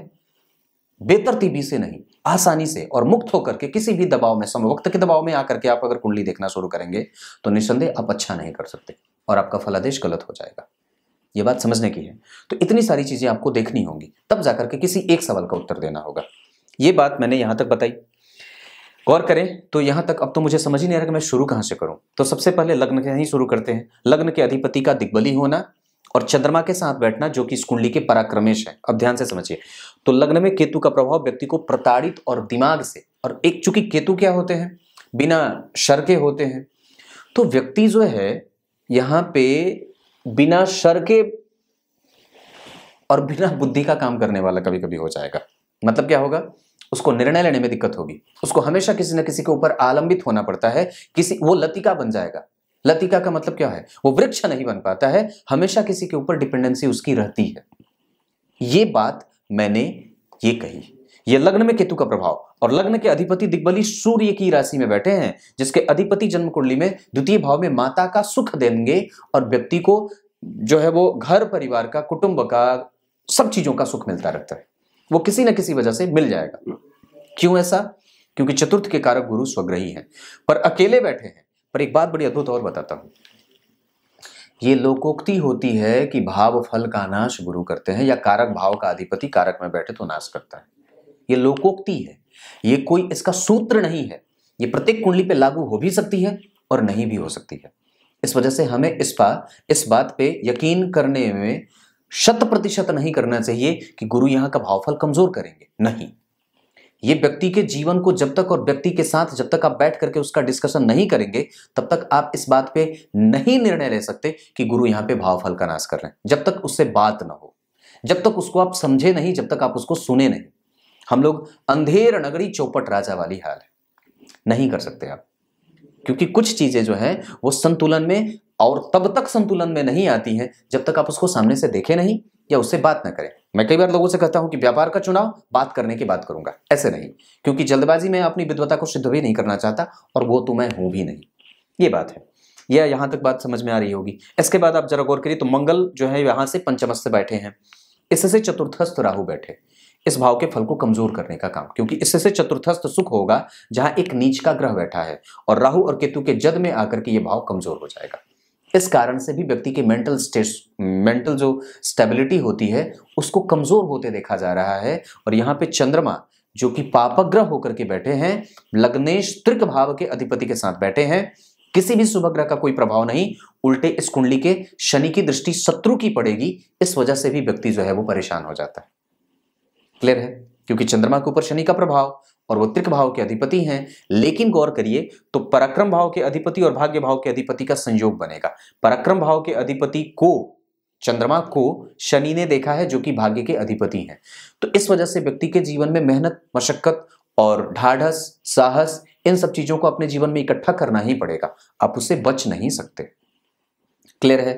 बेतरतीबी से नहीं आसानी से और मुक्त होकर के किसी भी दबाव में समय वक्त के दबाव में आकर के आप अगर कुंडली देखना शुरू करेंगे तो निस्संदेह आप अच्छा नहीं कर सकते और आपका फलादेश गलत हो जाएगा ये बात समझने की है तो इतनी सारी चीज़ें आपको देखनी होंगी तब जाकर के किसी एक सवाल का उत्तर देना होगा ये बात मैंने यहां तक बताई गौर करें तो यहां तक अब तो मुझे समझ ही नहीं आ रहा कि मैं शुरू कहां से करूं तो सबसे पहले लग्न के ही शुरू करते हैं लग्न के अधिपति का दिग्बली होना और चंद्रमा के साथ बैठना जो कि इस कुंडली के पराक्रमेश है अब ध्यान से समझिए तो लग्न में केतु का प्रभाव व्यक्ति को प्रताड़ित और दिमाग से और एक चूंकि केतु क्या होते हैं बिना शर के होते हैं तो व्यक्ति जो है यहां पे बिना शर के और बिना बुद्धि का काम करने वाला कभी कभी हो जाएगा मतलब क्या होगा उसको निर्णय लेने में दिक्कत होगी उसको हमेशा किसी न किसी के ऊपर आलंबित होना पड़ता है किसी वो लतिका बन जाएगा लतिका का मतलब क्या है वो वृक्ष नहीं बन पाता है हमेशा किसी के ऊपर डिपेंडेंसी उसकी रहती है ये बात मैंने ये कही ये लग्न में केतु का प्रभाव और लग्न के अधिपति दिग्बली सूर्य की राशि में बैठे हैं जिसके अधिपति जन्म कुंडली में द्वितीय भाव में माता का सुख देंगे और व्यक्ति को जो है वो घर परिवार का कुटुंब का सब चीजों का सुख मिलता रहता है वो किसी ना किसी वजह से मिल जाएगा क्यों ऐसा क्योंकि चतुर्थ के कारक गुरु स्वग्रही हैं पर अकेले बैठे हैं पर एक बात बड़ी अद्भुत और बताता हूँ ये लोकोक्ति होती है कि भाव फल का नाश गुरु करते हैं या कारक भाव का अधिपति कारक में बैठे तो नाश करता है ये लोकोक्ति है ये कोई इसका सूत्र नहीं है ये प्रत्येक कुंडली पे लागू हो भी सकती है और नहीं भी हो सकती है इस वजह से हमें इस पा इस बात पे यकीन करने में शत प्रतिशत नहीं करना चाहिए कि गुरु यहाँ का भावफल कमजोर करेंगे नहीं ये व्यक्ति के जीवन को जब तक और व्यक्ति के साथ जब तक आप बैठ करके उसका डिस्कशन नहीं करेंगे तब तक आप इस बात पे नहीं निर्णय ले सकते कि गुरु यहाँ पे भाव फल का नाश कर रहे हैं जब तक उससे बात ना हो जब तक उसको आप समझे नहीं जब तक आप उसको सुने नहीं हम लोग अंधेर नगरी चौपट राजा वाली हाल है नहीं कर सकते आप क्योंकि कुछ चीज़ें जो है वो संतुलन में और तब तक संतुलन में नहीं आती है जब तक आप उसको सामने से देखें नहीं या उससे बात ना करें मैं कई बार लोगों से कहता हूं कि व्यापार का चुनाव बात करने की बात करूंगा ऐसे नहीं क्योंकि जल्दबाजी में अपनी विद्वता को सिद्ध भी नहीं करना चाहता और वो तो मैं हूं भी नहीं ये बात है यह यहां तक बात समझ में आ रही होगी इसके बाद आप जरा गौर करिए तो मंगल जो है यहां से पंचमस्थ बैठे हैं इससे चतुर्थस्थ राहु बैठे इस भाव के फल को कमजोर करने का काम क्योंकि इससे चतुर्थस्थ सुख होगा जहां एक नीच का ग्रह बैठा है और राहु और केतु के जद में आकर के ये भाव कमजोर हो जाएगा इस कारण से भी व्यक्ति की मेंटल स्टेट मेंटल जो स्टेबिलिटी होती है उसको कमज़ोर होते देखा जा रहा है और यहाँ पे चंद्रमा जो कि पापग्रह होकर के बैठे हैं लग्नेश त्रिक भाव के अधिपति के साथ बैठे हैं किसी भी शुभ ग्रह का कोई प्रभाव नहीं उल्टे इस कुंडली के शनि की दृष्टि शत्रु की पड़ेगी इस वजह से भी व्यक्ति जो है वो परेशान हो जाता है क्लियर है क्योंकि चंद्रमा के ऊपर शनि का प्रभाव और वो त्रिक भाव के अधिपति हैं लेकिन गौर करिए तो पराक्रम भाव के अधिपति और भाग्य भाव के अधिपति का संयोग बनेगा पराक्रम भाव के अधिपति को चंद्रमा को शनि ने देखा है जो कि भाग्य के अधिपति हैं तो इस वजह से व्यक्ति के जीवन में मेहनत मशक्कत और ढाढ़स साहस इन सब चीज़ों को अपने जीवन में इकट्ठा करना ही पड़ेगा आप उससे बच नहीं सकते क्लियर है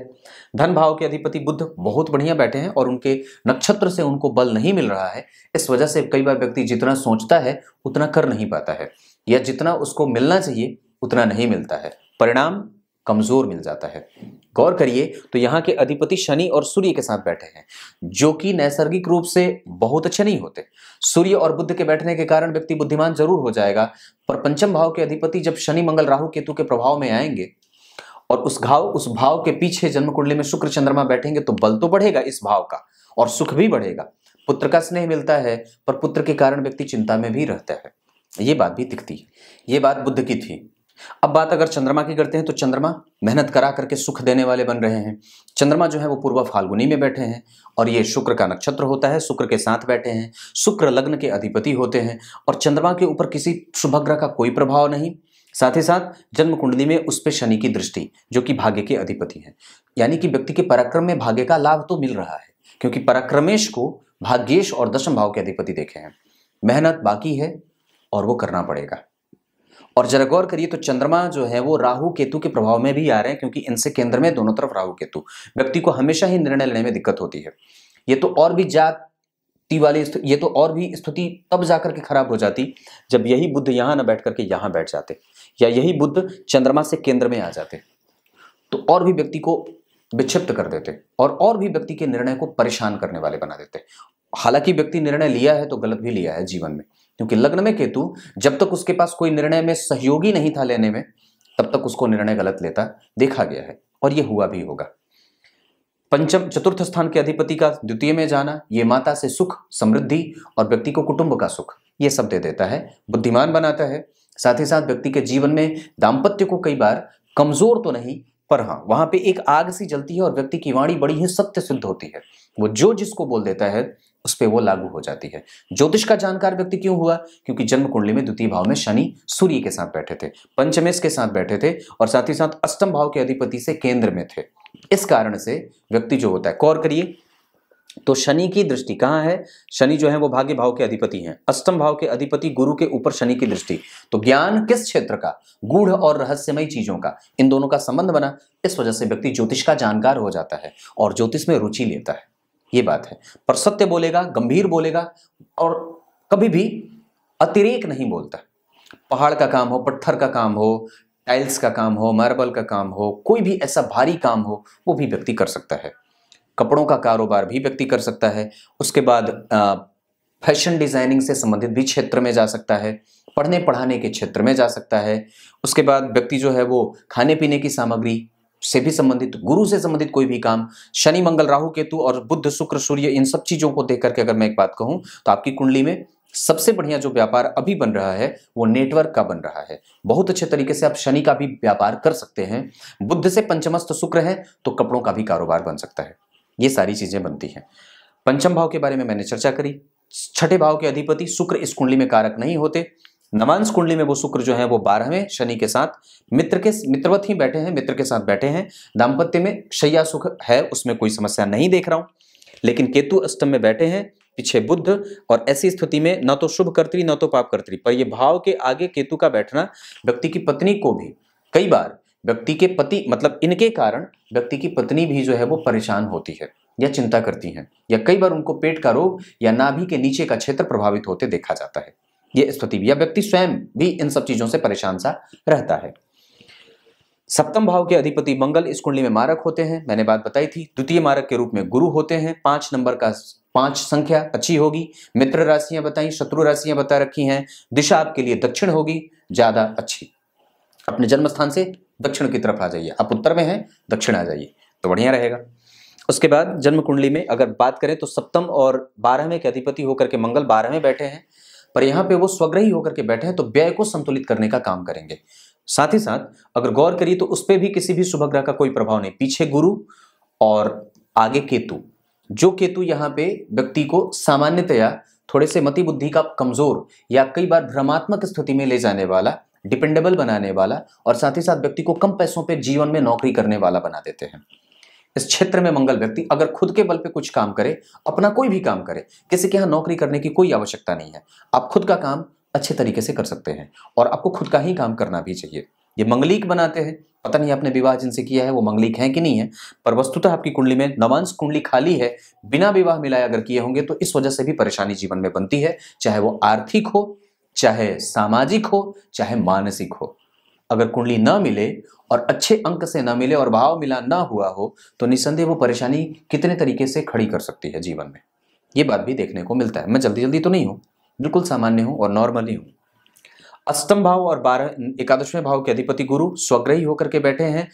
धन भाव के अधिपति बुद्ध बहुत बढ़िया बैठे हैं और उनके नक्षत्र से उनको बल नहीं मिल रहा है इस वजह से कई बार व्यक्ति जितना सोचता है उतना कर नहीं पाता है या जितना उसको मिलना चाहिए उतना नहीं मिलता है परिणाम कमजोर मिल जाता है गौर करिए तो यहाँ के अधिपति शनि और सूर्य के साथ बैठे हैं जो कि नैसर्गिक रूप से बहुत अच्छे नहीं होते सूर्य और बुद्ध के बैठने के कारण व्यक्ति बुद्धिमान जरूर हो जाएगा पर पंचम भाव के अधिपति जब शनि मंगल राहु केतु के प्रभाव में आएंगे और उस घाव उस भाव के पीछे जन्म कुंडली में शुक्र चंद्रमा बैठेंगे तो बल तो बढ़ेगा इस भाव का और सुख भी बढ़ेगा पुत्र का स्नेह मिलता है पर पुत्र के कारण व्यक्ति चिंता में भी रहता है ये बात भी दिखती है ये बात बुद्ध की थी अब बात अगर चंद्रमा की करते हैं तो चंद्रमा मेहनत करा करके सुख देने वाले बन रहे हैं चंद्रमा जो है वो पूर्व फाल्गुनी में बैठे हैं और ये शुक्र का नक्षत्र होता है शुक्र के साथ बैठे हैं शुक्र लग्न के अधिपति होते हैं और चंद्रमा के ऊपर किसी शुभग्रह का कोई प्रभाव नहीं साथ ही साथ जन्म कुंडली में उस पर शनि की दृष्टि जो कि भाग्य के अधिपति हैं यानी कि व्यक्ति के पराक्रम में भाग्य का लाभ तो मिल रहा है क्योंकि पराक्रमेश को भाग्येश और दशम भाव के अधिपति देखे हैं मेहनत बाकी है और वो करना पड़ेगा और जरा गौर करिए तो चंद्रमा जो है वो राहु केतु के प्रभाव में भी आ रहे हैं क्योंकि इनसे केंद्र में दोनों तरफ राहु केतु व्यक्ति को हमेशा ही निर्णय लेने में दिक्कत होती है ये तो और भी जाति वाली ये तो और भी स्थिति तब जाकर के खराब हो जाती जब यही बुद्ध यहां ना बैठ करके यहाँ बैठ जाते या यही बुद्ध चंद्रमा से केंद्र में आ जाते तो और भी व्यक्ति को विक्षिप्त कर देते और और भी व्यक्ति के निर्णय को परेशान करने वाले बना देते हालांकि व्यक्ति निर्णय लिया है तो गलत भी लिया है जीवन में क्योंकि लग्न में केतु जब तक उसके पास कोई निर्णय में सहयोगी नहीं था लेने में तब तक उसको निर्णय गलत लेता देखा गया है और यह हुआ भी होगा पंचम चतुर्थ स्थान के अधिपति का द्वितीय में जाना ये माता से सुख समृद्धि और व्यक्ति को कुटुंब का सुख ये सब दे देता है बुद्धिमान बनाता है साथ ही साथ व्यक्ति के जीवन में दाम्पत्य को कई बार कमजोर तो नहीं पर हाँ वहां पे एक आग सी जलती है और व्यक्ति की वाणी बड़ी ही सत्य सिद्ध होती है वो जो जिसको बोल देता है उस पर वो लागू हो जाती है ज्योतिष का जानकार व्यक्ति क्यों हुआ क्योंकि जन्म कुंडली में द्वितीय भाव में शनि सूर्य के साथ बैठे थे पंचमेश के साथ बैठे थे और साथ ही साथ अष्टम भाव के अधिपति से केंद्र में थे इस कारण से व्यक्ति जो होता है कौर करिए तो शनि की दृष्टि कहाँ है शनि जो है वो भाग्य भाव के अधिपति हैं अष्टम भाव के अधिपति गुरु के ऊपर शनि की दृष्टि तो ज्ञान किस क्षेत्र का गूढ़ और रहस्यमय चीजों का इन दोनों का संबंध बना इस वजह से व्यक्ति ज्योतिष का जानकार हो जाता है और ज्योतिष में रुचि लेता है ये बात है पर सत्य बोलेगा गंभीर बोलेगा और कभी भी अतिरेक नहीं बोलता पहाड़ का काम हो पत्थर का काम हो टाइल्स का काम हो मार्बल का काम हो कोई भी ऐसा भारी काम हो वो भी व्यक्ति कर सकता है कपड़ों का कारोबार भी व्यक्ति कर सकता है उसके बाद फैशन डिज़ाइनिंग से संबंधित भी क्षेत्र में जा सकता है पढ़ने पढ़ाने के क्षेत्र में जा सकता है उसके बाद व्यक्ति जो है वो खाने पीने की सामग्री से भी संबंधित गुरु से संबंधित कोई भी काम शनि मंगल राहु केतु और बुद्ध शुक्र सूर्य इन सब चीज़ों को देख करके अगर मैं एक बात कहूँ तो आपकी कुंडली में सबसे बढ़िया जो व्यापार अभी बन रहा है वो नेटवर्क का बन रहा है बहुत अच्छे तरीके से आप शनि का भी व्यापार कर सकते हैं बुद्ध से पंचमस्त शुक्र है तो कपड़ों का भी कारोबार बन सकता है ये सारी चीज़ें बनती हैं पंचम भाव के बारे में मैंने चर्चा करी छठे भाव के अधिपति शुक्र इस कुंडली में कारक नहीं होते नवांश कुंडली में वो शुक्र जो है वो बारहवें शनि के साथ मित्र के मित्रवत ही बैठे हैं मित्र के साथ बैठे हैं दाम्पत्य में शैया सुख है उसमें कोई समस्या नहीं देख रहा हूँ लेकिन केतु अष्टम में बैठे हैं पीछे बुद्ध और ऐसी स्थिति में न तो शुभ कर्तरी न तो पाप कर्तरी पर यह भाव के आगे केतु का बैठना व्यक्ति की पत्नी को भी कई बार व्यक्ति के पति मतलब इनके कारण व्यक्ति की पत्नी भी जो है वो परेशान होती है या चिंता करती हैं या कई बार उनको पेट का रोग या नाभि के नीचे का क्षेत्र प्रभावित होते देखा जाता है ये स्थिति या व्यक्ति स्वयं भी इन सब चीजों से परेशान सा रहता है सप्तम भाव के अधिपति मंगल इस कुंडली में मारक होते हैं मैंने बात बताई थी द्वितीय मारक के रूप में गुरु होते हैं पांच नंबर का पांच संख्या अच्छी होगी मित्र राशियां बताई शत्रु राशियां बता रखी हैं दिशा आपके लिए दक्षिण होगी ज्यादा अच्छी अपने जन्म स्थान से दक्षिण की तरफ आ जाइए आप उत्तर में हैं दक्षिण आ जाइए तो बढ़िया रहेगा उसके बाद जन्म कुंडली में अगर बात करें तो सप्तम और बारहवें के अधिपति होकर के मंगल बारहवें बैठे हैं पर यहाँ पे वो स्वग्रही होकर के बैठे हैं तो व्यय को संतुलित करने का काम करेंगे साथ ही साथ अगर गौर करिए तो उस पर भी किसी भी शुभ ग्रह का कोई प्रभाव नहीं पीछे गुरु और आगे केतु जो केतु यहाँ पे व्यक्ति को सामान्यतया थोड़े से मति बुद्धि का कमजोर या कई बार भ्रमात्मक स्थिति में ले जाने वाला डिपेंडेबल बनाने वाला और साथ ही साथ व्यक्ति को कम पैसों पर जीवन में नौकरी करने वाला बना देते हैं इस क्षेत्र में मंगल व्यक्ति अगर खुद के बल पे कुछ काम करे अपना कोई भी काम करे किसी के यहाँ नौकरी करने की कोई आवश्यकता नहीं है आप खुद का काम अच्छे तरीके से कर सकते हैं और आपको खुद का ही काम करना भी चाहिए ये मंगलिक बनाते हैं पता नहीं आपने विवाह जिनसे किया है वो मंगलिक है कि नहीं है पर वस्तुतः आपकी कुंडली में नवांश कुंडली खाली है बिना विवाह मिलाए अगर किए होंगे तो इस वजह से भी परेशानी जीवन में बनती है चाहे वो आर्थिक हो चाहे सामाजिक हो चाहे मानसिक हो अगर कुंडली ना मिले और अच्छे अंक से ना मिले और भाव मिला ना हुआ हो तो निसंदेह वो परेशानी कितने तरीके से खड़ी कर सकती है जीवन में ये बात भी देखने को मिलता है मैं जल्दी जल्दी तो नहीं हूँ बिल्कुल सामान्य हूँ और नॉर्मली हूँ अष्टम भाव और बारह एकादशवें भाव के अधिपति गुरु स्वग्रही होकर के बैठे हैं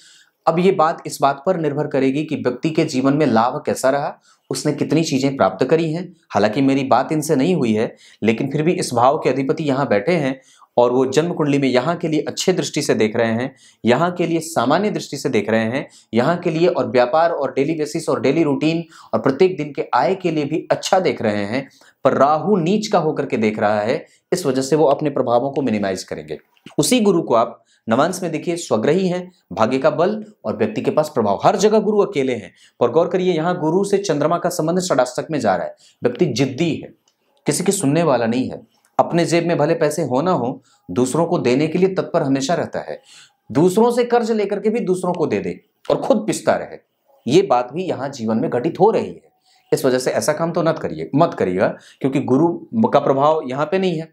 अब ये बात इस बात पर निर्भर करेगी कि व्यक्ति के जीवन में लाभ कैसा रहा उसने कितनी चीज़ें प्राप्त करी हैं हालांकि मेरी बात इनसे नहीं हुई है लेकिन फिर भी इस भाव के अधिपति यहाँ बैठे हैं और वो जन्म कुंडली में यहाँ के लिए अच्छे दृष्टि से देख रहे हैं यहाँ के लिए सामान्य दृष्टि से देख रहे हैं यहाँ के लिए और व्यापार और डेली बेसिस और डेली रूटीन और प्रत्येक दिन के आय के लिए भी अच्छा देख रहे हैं पर राहु नीच का होकर के देख रहा है इस वजह से वो अपने प्रभावों को मिनिमाइज करेंगे उसी गुरु को आप नवांश में देखिए स्वग्रही हैं भाग्य का बल और व्यक्ति के पास प्रभाव हर जगह गुरु अकेले हैं पर गौर करिए यहाँ गुरु से चंद्रमा का संबंध षडाष्टक में जा रहा है व्यक्ति जिद्दी है किसी की सुनने वाला नहीं है अपने जेब में भले पैसे हो ना हो दूसरों को देने के लिए तत्पर हमेशा रहता है दूसरों से कर्ज लेकर के भी दूसरों को दे दे और खुद पिसता रहे ये बात भी यहाँ जीवन में घटित हो रही है इस वजह से ऐसा काम तो न करिए मत करिएगा क्योंकि गुरु का प्रभाव यहाँ पे नहीं है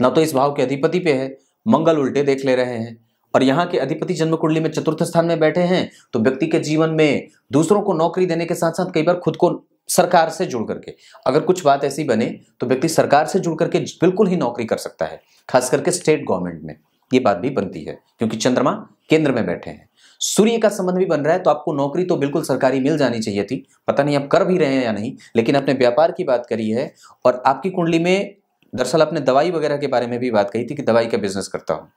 ना तो इस भाव के अधिपति पे है मंगल उल्टे देख ले रहे हैं और यहाँ के अधिपति जन्म कुंडली में चतुर्थ स्थान में बैठे हैं तो व्यक्ति के जीवन में दूसरों को नौकरी देने के साथ साथ कई बार खुद को सरकार से जुड़ करके अगर कुछ बात ऐसी बने तो व्यक्ति सरकार से जुड़ करके बिल्कुल ही नौकरी कर सकता है खास करके स्टेट गवर्नमेंट में ये बात भी बनती है क्योंकि चंद्रमा केंद्र में बैठे हैं सूर्य का संबंध भी बन रहा है तो आपको नौकरी तो बिल्कुल सरकारी मिल जानी चाहिए थी पता नहीं आप कर भी रहे हैं या नहीं लेकिन आपने व्यापार की बात करी है और आपकी कुंडली में दरअसल आपने दवाई वगैरह के बारे में भी बात कही थी कि दवाई का बिजनेस करता हूँ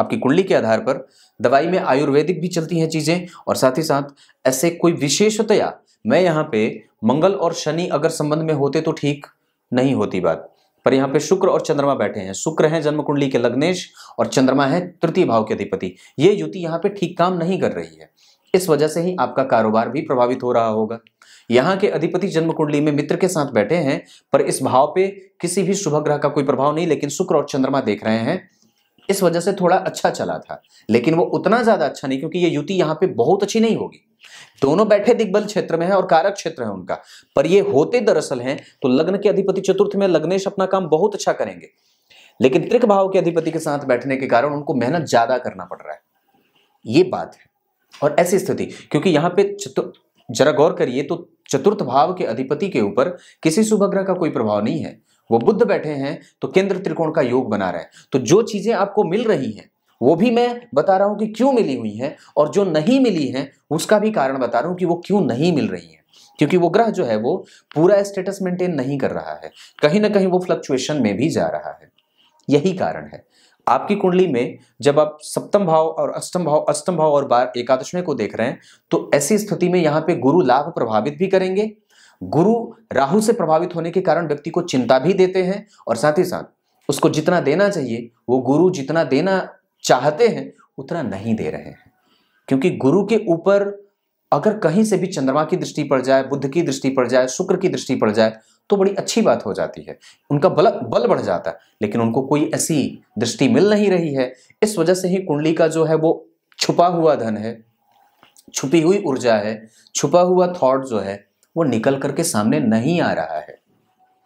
आपकी कुंडली के आधार पर दवाई में आयुर्वेदिक भी चलती हैं चीज़ें और साथ ही साथ ऐसे कोई विशेषतया मैं यहाँ पे मंगल और शनि अगर संबंध में होते तो ठीक नहीं होती बात पर यहाँ पे शुक्र और चंद्रमा बैठे हैं शुक्र हैं जन्म कुंडली के लग्नेश और चंद्रमा है तृतीय भाव के अधिपति ये युति यहाँ पे ठीक काम नहीं कर रही है इस वजह से ही आपका कारोबार भी प्रभावित हो रहा होगा यहाँ के अधिपति जन्म कुंडली में मित्र के साथ बैठे हैं पर इस भाव पे किसी भी शुभ ग्रह का कोई प्रभाव नहीं लेकिन शुक्र और चंद्रमा देख रहे हैं इस वजह से थोड़ा अच्छा चला था लेकिन वो उतना ज्यादा अच्छा नहीं क्योंकि ये युति यहाँ पे बहुत अच्छी नहीं होगी दोनों बैठे दिग्बल क्षेत्र में है और कारक क्षेत्र है उनका पर ये होते दरअसल हैं तो लग्न के अधिपति चतुर्थ में लग्नेश अपना काम बहुत अच्छा करेंगे लेकिन त्रिक भाव के अधिपति के साथ बैठने के कारण उनको मेहनत ज्यादा करना पड़ रहा है ये बात है और ऐसी स्थिति क्योंकि यहाँ पे जरा गौर करिए तो चतुर्थ भाव के अधिपति के ऊपर किसी शुभ ग्रह का कोई प्रभाव नहीं है वो बुद्ध बैठे हैं तो केंद्र त्रिकोण का योग बना रहा है तो जो चीजें आपको मिल रही हैं वो भी मैं बता रहा हूं कि क्यों मिली हुई है और जो नहीं मिली है उसका भी कारण बता रहा हूं कि वो क्यों नहीं मिल रही है क्योंकि वो ग्रह जो है वो पूरा स्टेटस मेंटेन नहीं कर रहा है कहीं ना कहीं वो फ्लक्चुएशन में भी जा रहा है यही कारण है आपकी कुंडली में जब आप सप्तम भाव और अष्टम भाव अष्टम भाव और बार में को देख रहे हैं तो ऐसी स्थिति में यहाँ पे गुरु लाभ प्रभावित भी करेंगे गुरु राहु से प्रभावित होने के कारण व्यक्ति को चिंता भी देते हैं और साथ ही साथ उसको जितना देना चाहिए वो गुरु जितना देना चाहते हैं उतना नहीं दे रहे हैं क्योंकि गुरु के ऊपर अगर कहीं से भी चंद्रमा की दृष्टि पड़ जाए बुद्ध की दृष्टि पड़ जाए शुक्र की दृष्टि पड़ जाए तो बड़ी अच्छी बात हो जाती है उनका बल बल बढ़ जाता है लेकिन उनको कोई ऐसी दृष्टि मिल नहीं रही है इस वजह से ही कुंडली का जो है वो छुपा हुआ धन है छुपी हुई ऊर्जा है छुपा हुआ थॉट जो है वो निकल करके सामने नहीं आ रहा है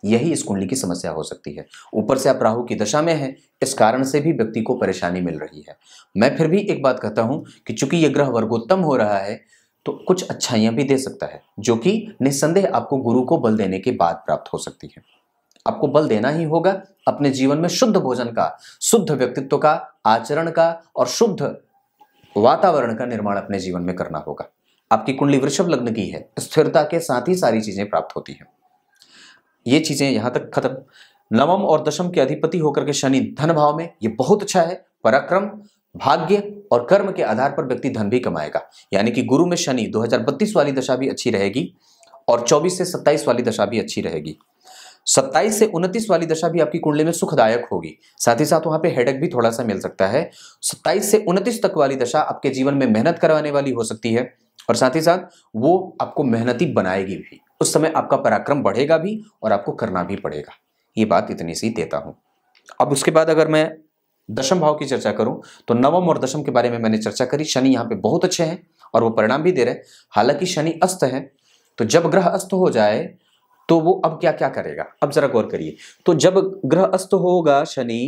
यही इस कुंडली की समस्या हो सकती है ऊपर से आप राहु की दशा में हैं इस कारण से भी व्यक्ति को परेशानी मिल रही है मैं फिर भी एक बात कहता हूं कि चूंकि यह ग्रह वर्गोत्तम हो रहा है तो कुछ अच्छाइयां भी दे सकता है जो कि निस्संदेह आपको गुरु को बल देने के बाद प्राप्त हो सकती है आपको बल देना ही होगा अपने जीवन में शुद्ध भोजन का शुद्ध व्यक्तित्व का आचरण का और शुद्ध वातावरण का निर्माण अपने जीवन में करना होगा आपकी कुंडली वृषभ लग्न की है स्थिरता के साथ ही सारी चीजें प्राप्त होती हैं ये चीजें यहां तक खत्म नवम और दशम के अधिपति होकर के शनि धन भाव में ये बहुत अच्छा है पराक्रम भाग्य और कर्म के आधार पर व्यक्ति धन भी कमाएगा यानी कि गुरु में शनि 2032 वाली दशा भी अच्छी रहेगी और 24 से 27 वाली दशा भी अच्छी रहेगी 27 से 29 वाली दशा भी आपकी कुंडली में सुखदायक होगी साथ ही साथ वहां पे हेडक भी थोड़ा सा मिल सकता है 27 से 29 तक वाली दशा आपके जीवन में मेहनत करवाने वाली हो सकती है और साथ ही साथ वो आपको मेहनती बनाएगी भी उस समय आपका पराक्रम बढ़ेगा भी और आपको करना भी पड़ेगा ये बात इतनी सी देता हूँ अब उसके बाद अगर मैं दशम भाव की चर्चा करूं तो नवम और दशम के बारे में मैंने चर्चा करी शनि यहाँ पे बहुत अच्छे हैं और वो परिणाम भी दे रहे हालांकि शनि अस्त है तो जब ग्रह अस्त हो जाए तो वो अब क्या क्या करेगा अब जरा गौर करिए तो जब ग्रह अस्त होगा शनि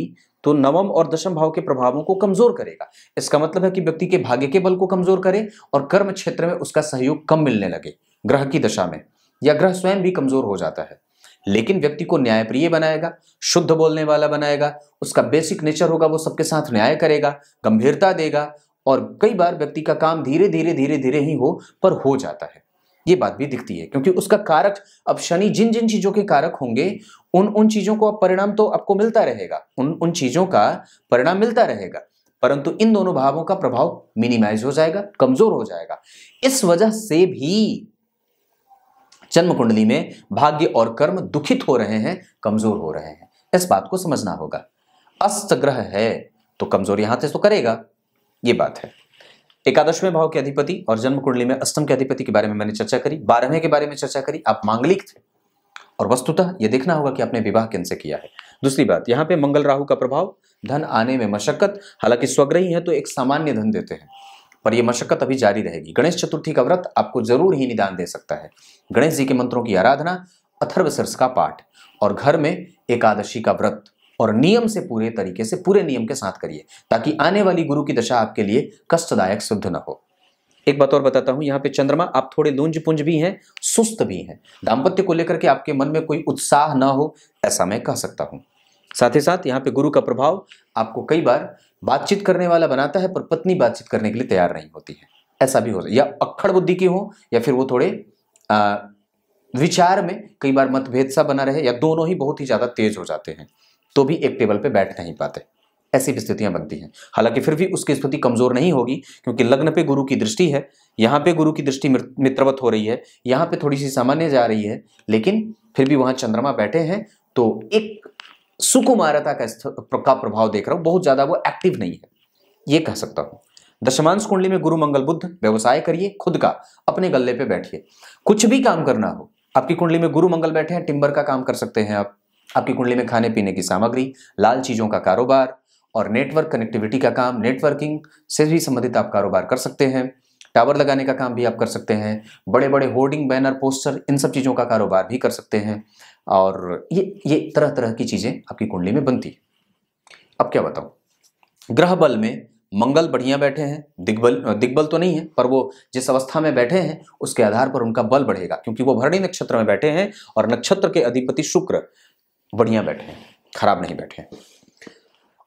तो नवम और दशम भाव के प्रभावों को कमजोर करेगा इसका मतलब है कि व्यक्ति के भाग्य के बल को कमजोर करे और कर्म क्षेत्र में उसका सहयोग कम मिलने लगे ग्रह की दशा में या ग्रह स्वयं भी कमजोर हो जाता है लेकिन व्यक्ति को न्यायप्रिय बनाएगा शुद्ध बोलने वाला बनाएगा उसका बेसिक नेचर होगा वो सबके साथ न्याय करेगा गंभीरता देगा और कई बार व्यक्ति का काम धीरे धीरे धीरे धीरे ही हो पर हो जाता है ये बात भी दिखती है क्योंकि उसका कारक अब शनि जिन जिन चीजों के कारक होंगे उन उन चीजों को अब परिणाम तो आपको मिलता रहेगा उन उन चीजों का परिणाम मिलता रहेगा परंतु इन दोनों भावों का प्रभाव मिनिमाइज हो जाएगा कमजोर हो जाएगा इस वजह से भी जन्म कुंडली में भाग्य और कर्म दुखित हो रहे हैं कमजोर हो रहे हैं इस बात को समझना होगा अस्त ग्रह है तो कमजोर यहां से तो करेगा ये बात है एकादशवें भाव के अधिपति और जन्म कुंडली में अष्टम के अधिपति के बारे में मैंने चर्चा करी बारहवें के बारे में चर्चा करी आप मांगलिक थे और वस्तुतः यह देखना होगा कि आपने विवाह किन से किया है दूसरी बात यहां पे मंगल राहु का प्रभाव धन आने में मशक्कत हालांकि स्वग्रही है तो एक सामान्य धन देते हैं पर यह मशक्कत अभी जारी रहेगी गणेश चतुर्थी का व्रत आपको जरूर ही निदान दे सकता है गणेश जी के मंत्रों की आराधना अथर्व सरस का पाठ और घर में एकादशी का व्रत और नियम से पूरे तरीके से पूरे नियम के साथ करिए ताकि आने वाली गुरु की दशा आपके लिए कष्टदायक सिद्ध न हो एक बात और बताता हूं यहाँ पे चंद्रमा आप थोड़े लूंज पुंज भी हैं सुस्त भी हैं दाम्पत्य को लेकर के आपके मन में कोई उत्साह ना हो ऐसा मैं कह सकता हूं साथ ही साथ यहाँ पे गुरु का प्रभाव आपको कई बार बातचीत करने वाला बनाता है पर पत्नी बातचीत करने के लिए तैयार नहीं होती है ऐसा भी हो सकता या अक्खड़ बुद्धि की हो या फिर वो थोड़े आ, विचार में कई बार मतभेद सा बना रहे या दोनों ही बहुत ही ज़्यादा तेज हो जाते हैं तो भी एक टेबल पर बैठ नहीं पाते ऐसी स्थितियां बनती हैं हालांकि फिर भी उसकी स्थिति कमजोर नहीं होगी क्योंकि लग्न पे गुरु की दृष्टि है यहाँ पे गुरु की दृष्टि मित्रवत हो रही है यहाँ पे थोड़ी सी सामान्य जा रही है लेकिन फिर भी वहाँ चंद्रमा बैठे हैं तो एक सुकुमारता का का प्रभाव देख रहा हूं बहुत ज्यादा वो एक्टिव नहीं है ये कह सकता हूं दशमांश कुंडली में गुरु मंगल बुद्ध व्यवसाय करिए खुद का अपने गले पे बैठिए कुछ भी काम करना हो आपकी कुंडली में गुरु मंगल बैठे हैं टिम्बर का काम कर सकते हैं आप आपकी कुंडली में खाने पीने की सामग्री लाल चीजों का कारोबार और नेटवर्क कनेक्टिविटी का काम नेटवर्किंग से भी संबंधित आप कारोबार कर सकते हैं टावर लगाने का काम भी आप कर सकते हैं बड़े बड़े होर्डिंग बैनर पोस्टर इन सब चीज़ों का कारोबार भी कर सकते हैं और ये ये तरह तरह की चीज़ें आपकी कुंडली में बनती है अब क्या बताऊँ ग्रह बल में मंगल बढ़िया बैठे हैं दिग्बल दिग्बल तो नहीं है पर वो जिस अवस्था में बैठे हैं उसके आधार पर उनका बल बढ़ेगा क्योंकि वो भरणी नक्षत्र में बैठे हैं और नक्षत्र के अधिपति शुक्र बढ़िया बैठे हैं खराब नहीं बैठे हैं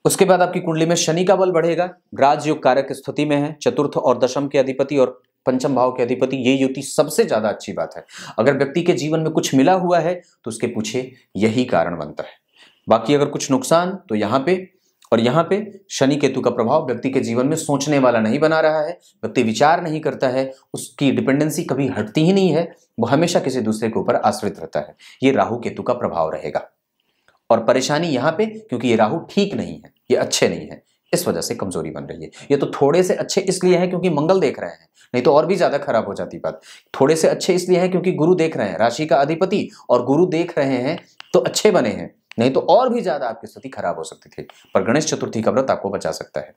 उसके बाद आपकी कुंडली में शनि का बल बढ़ेगा राजयोग कारक स्थिति में है चतुर्थ और दशम के अधिपति और पंचम भाव के अधिपति ये युति सबसे ज्यादा अच्छी बात है अगर व्यक्ति के जीवन में कुछ मिला हुआ है तो उसके पीछे यही कारण बनता है बाकी अगर कुछ नुकसान तो यहाँ पे और यहाँ पे शनि केतु का प्रभाव व्यक्ति के जीवन में सोचने वाला नहीं बना रहा है व्यक्ति विचार नहीं करता है उसकी डिपेंडेंसी कभी हटती ही नहीं है वो हमेशा किसी दूसरे के ऊपर आश्रित रहता है ये राहु केतु का प्रभाव रहेगा और परेशानी यहाँ पे क्योंकि ये राहु ठीक नहीं है ये अच्छे नहीं है इस वजह से कमजोरी बन रही है ये तो थोड़े से अच्छे इसलिए हैं क्योंकि मंगल देख रहे हैं नहीं तो और भी ज्यादा खराब हो जाती बात थोड़े से अच्छे इसलिए हैं क्योंकि गुरु देख रहे हैं राशि का अधिपति और गुरु देख रहे हैं तो अच्छे बने हैं नहीं तो और भी ज्यादा आपकी स्थिति खराब हो सकती थी पर गणेश चतुर्थी का व्रत आपको बचा सकता है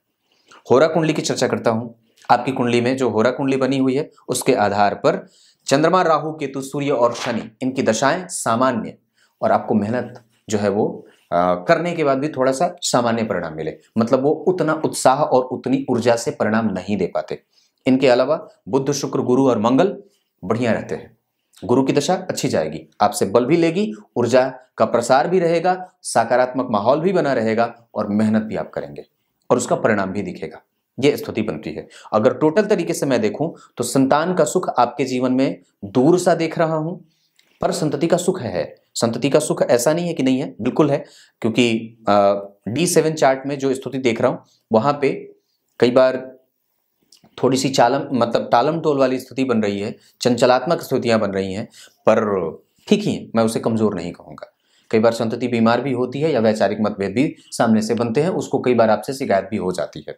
होरा कुंडली की चर्चा करता हूं आपकी कुंडली में जो होरा कुंडली बनी हुई है उसके आधार पर चंद्रमा राहु केतु सूर्य और शनि इनकी दशाएं सामान्य और आपको मेहनत जो है वो करने के बाद भी थोड़ा सा सामान्य परिणाम मिले मतलब वो उतना उत्साह और उतनी ऊर्जा से परिणाम नहीं दे पाते इनके अलावा बुद्ध शुक्र गुरु और मंगल बढ़िया रहते हैं गुरु की दशा अच्छी जाएगी आपसे बल भी लेगी ऊर्जा का प्रसार भी रहेगा सकारात्मक माहौल भी बना रहेगा और मेहनत भी आप करेंगे और उसका परिणाम भी दिखेगा ये स्थिति बनती है अगर टोटल तरीके से मैं देखूं तो संतान का सुख आपके जीवन में दूर सा देख रहा हूं पर संतति का सुख है संतति का सुख ऐसा नहीं है कि नहीं है बिल्कुल है क्योंकि डी सेवन चार्ट में जो स्तुति देख रहा हूँ वहाँ पे कई बार थोड़ी सी चालम मतलब तालम टोल वाली स्थिति बन रही है चंचलात्मक स्तुतियाँ बन रही हैं पर ठीक ही है मैं उसे कमज़ोर नहीं कहूँगा कई बार संतति बीमार भी होती है या वैचारिक मतभेद भी सामने से बनते हैं उसको कई बार आपसे शिकायत भी हो जाती है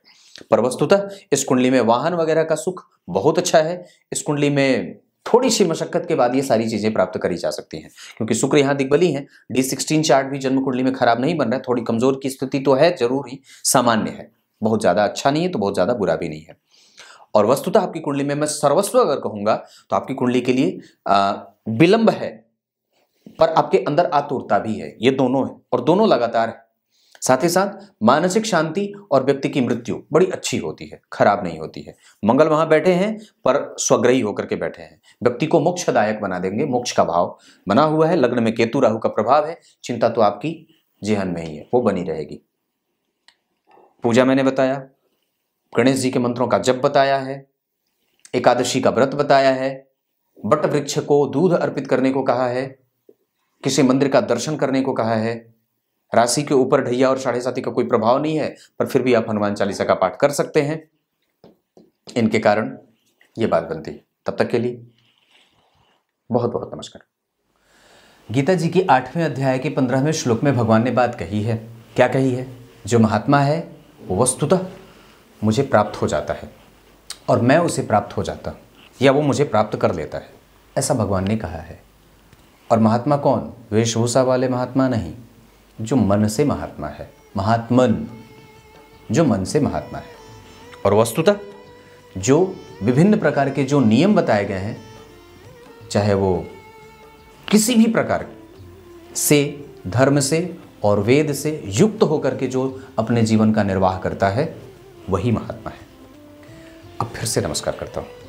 पर वस्तुतः इस कुंडली में वाहन वगैरह का सुख बहुत अच्छा है इस कुंडली में थोड़ी सी मशक्कत के बाद ये सारी चीज़ें प्राप्त करी जा सकती हैं क्योंकि शुक्र यहाँ दिग्बली है डी सिक्सटीन चार्ट भी जन्म कुंडली में खराब नहीं बन रहा है थोड़ी कमज़ोर की स्थिति तो है जरूर ही सामान्य है बहुत ज़्यादा अच्छा नहीं है तो बहुत ज़्यादा बुरा भी नहीं है और वस्तुतः आपकी कुंडली में मैं सर्वस्व अगर कहूँगा तो आपकी कुंडली के लिए विलंब है पर आपके अंदर आतुरता भी है ये दोनों है और दोनों लगातार है साथ ही साथ मानसिक शांति और व्यक्ति की मृत्यु बड़ी अच्छी होती है खराब नहीं होती है मंगल वहां बैठे हैं पर स्वग्रही होकर के बैठे हैं व्यक्ति को मोक्षदायक बना देंगे मोक्ष का भाव बना हुआ है लग्न में केतु राहु का प्रभाव है चिंता तो आपकी जेहन में ही है वो बनी रहेगी पूजा मैंने बताया गणेश जी के मंत्रों का जप बताया है एकादशी का व्रत बताया है वट वृक्ष को दूध अर्पित करने को कहा है किसी मंदिर का दर्शन करने को कहा है राशि के ऊपर ढैया और साढ़े साथी का कोई प्रभाव नहीं है पर फिर भी आप हनुमान चालीसा का पाठ कर सकते हैं इनके कारण ये बात बनती है तब तक के लिए बहुत बहुत नमस्कार गीता जी की आठवें अध्याय के पंद्रहवें श्लोक में भगवान ने बात कही है क्या कही है जो महात्मा है वो वस्तुतः मुझे प्राप्त हो जाता है और मैं उसे प्राप्त हो जाता या वो मुझे प्राप्त कर लेता है ऐसा भगवान ने कहा है और महात्मा कौन वेशभूषा वाले महात्मा नहीं जो मन से महात्मा है महात्मन जो मन से महात्मा है और वस्तुतः जो विभिन्न प्रकार के जो नियम बताए गए हैं चाहे वो किसी भी प्रकार से धर्म से और वेद से युक्त होकर के जो अपने जीवन का निर्वाह करता है वही महात्मा है अब फिर से नमस्कार करता हूँ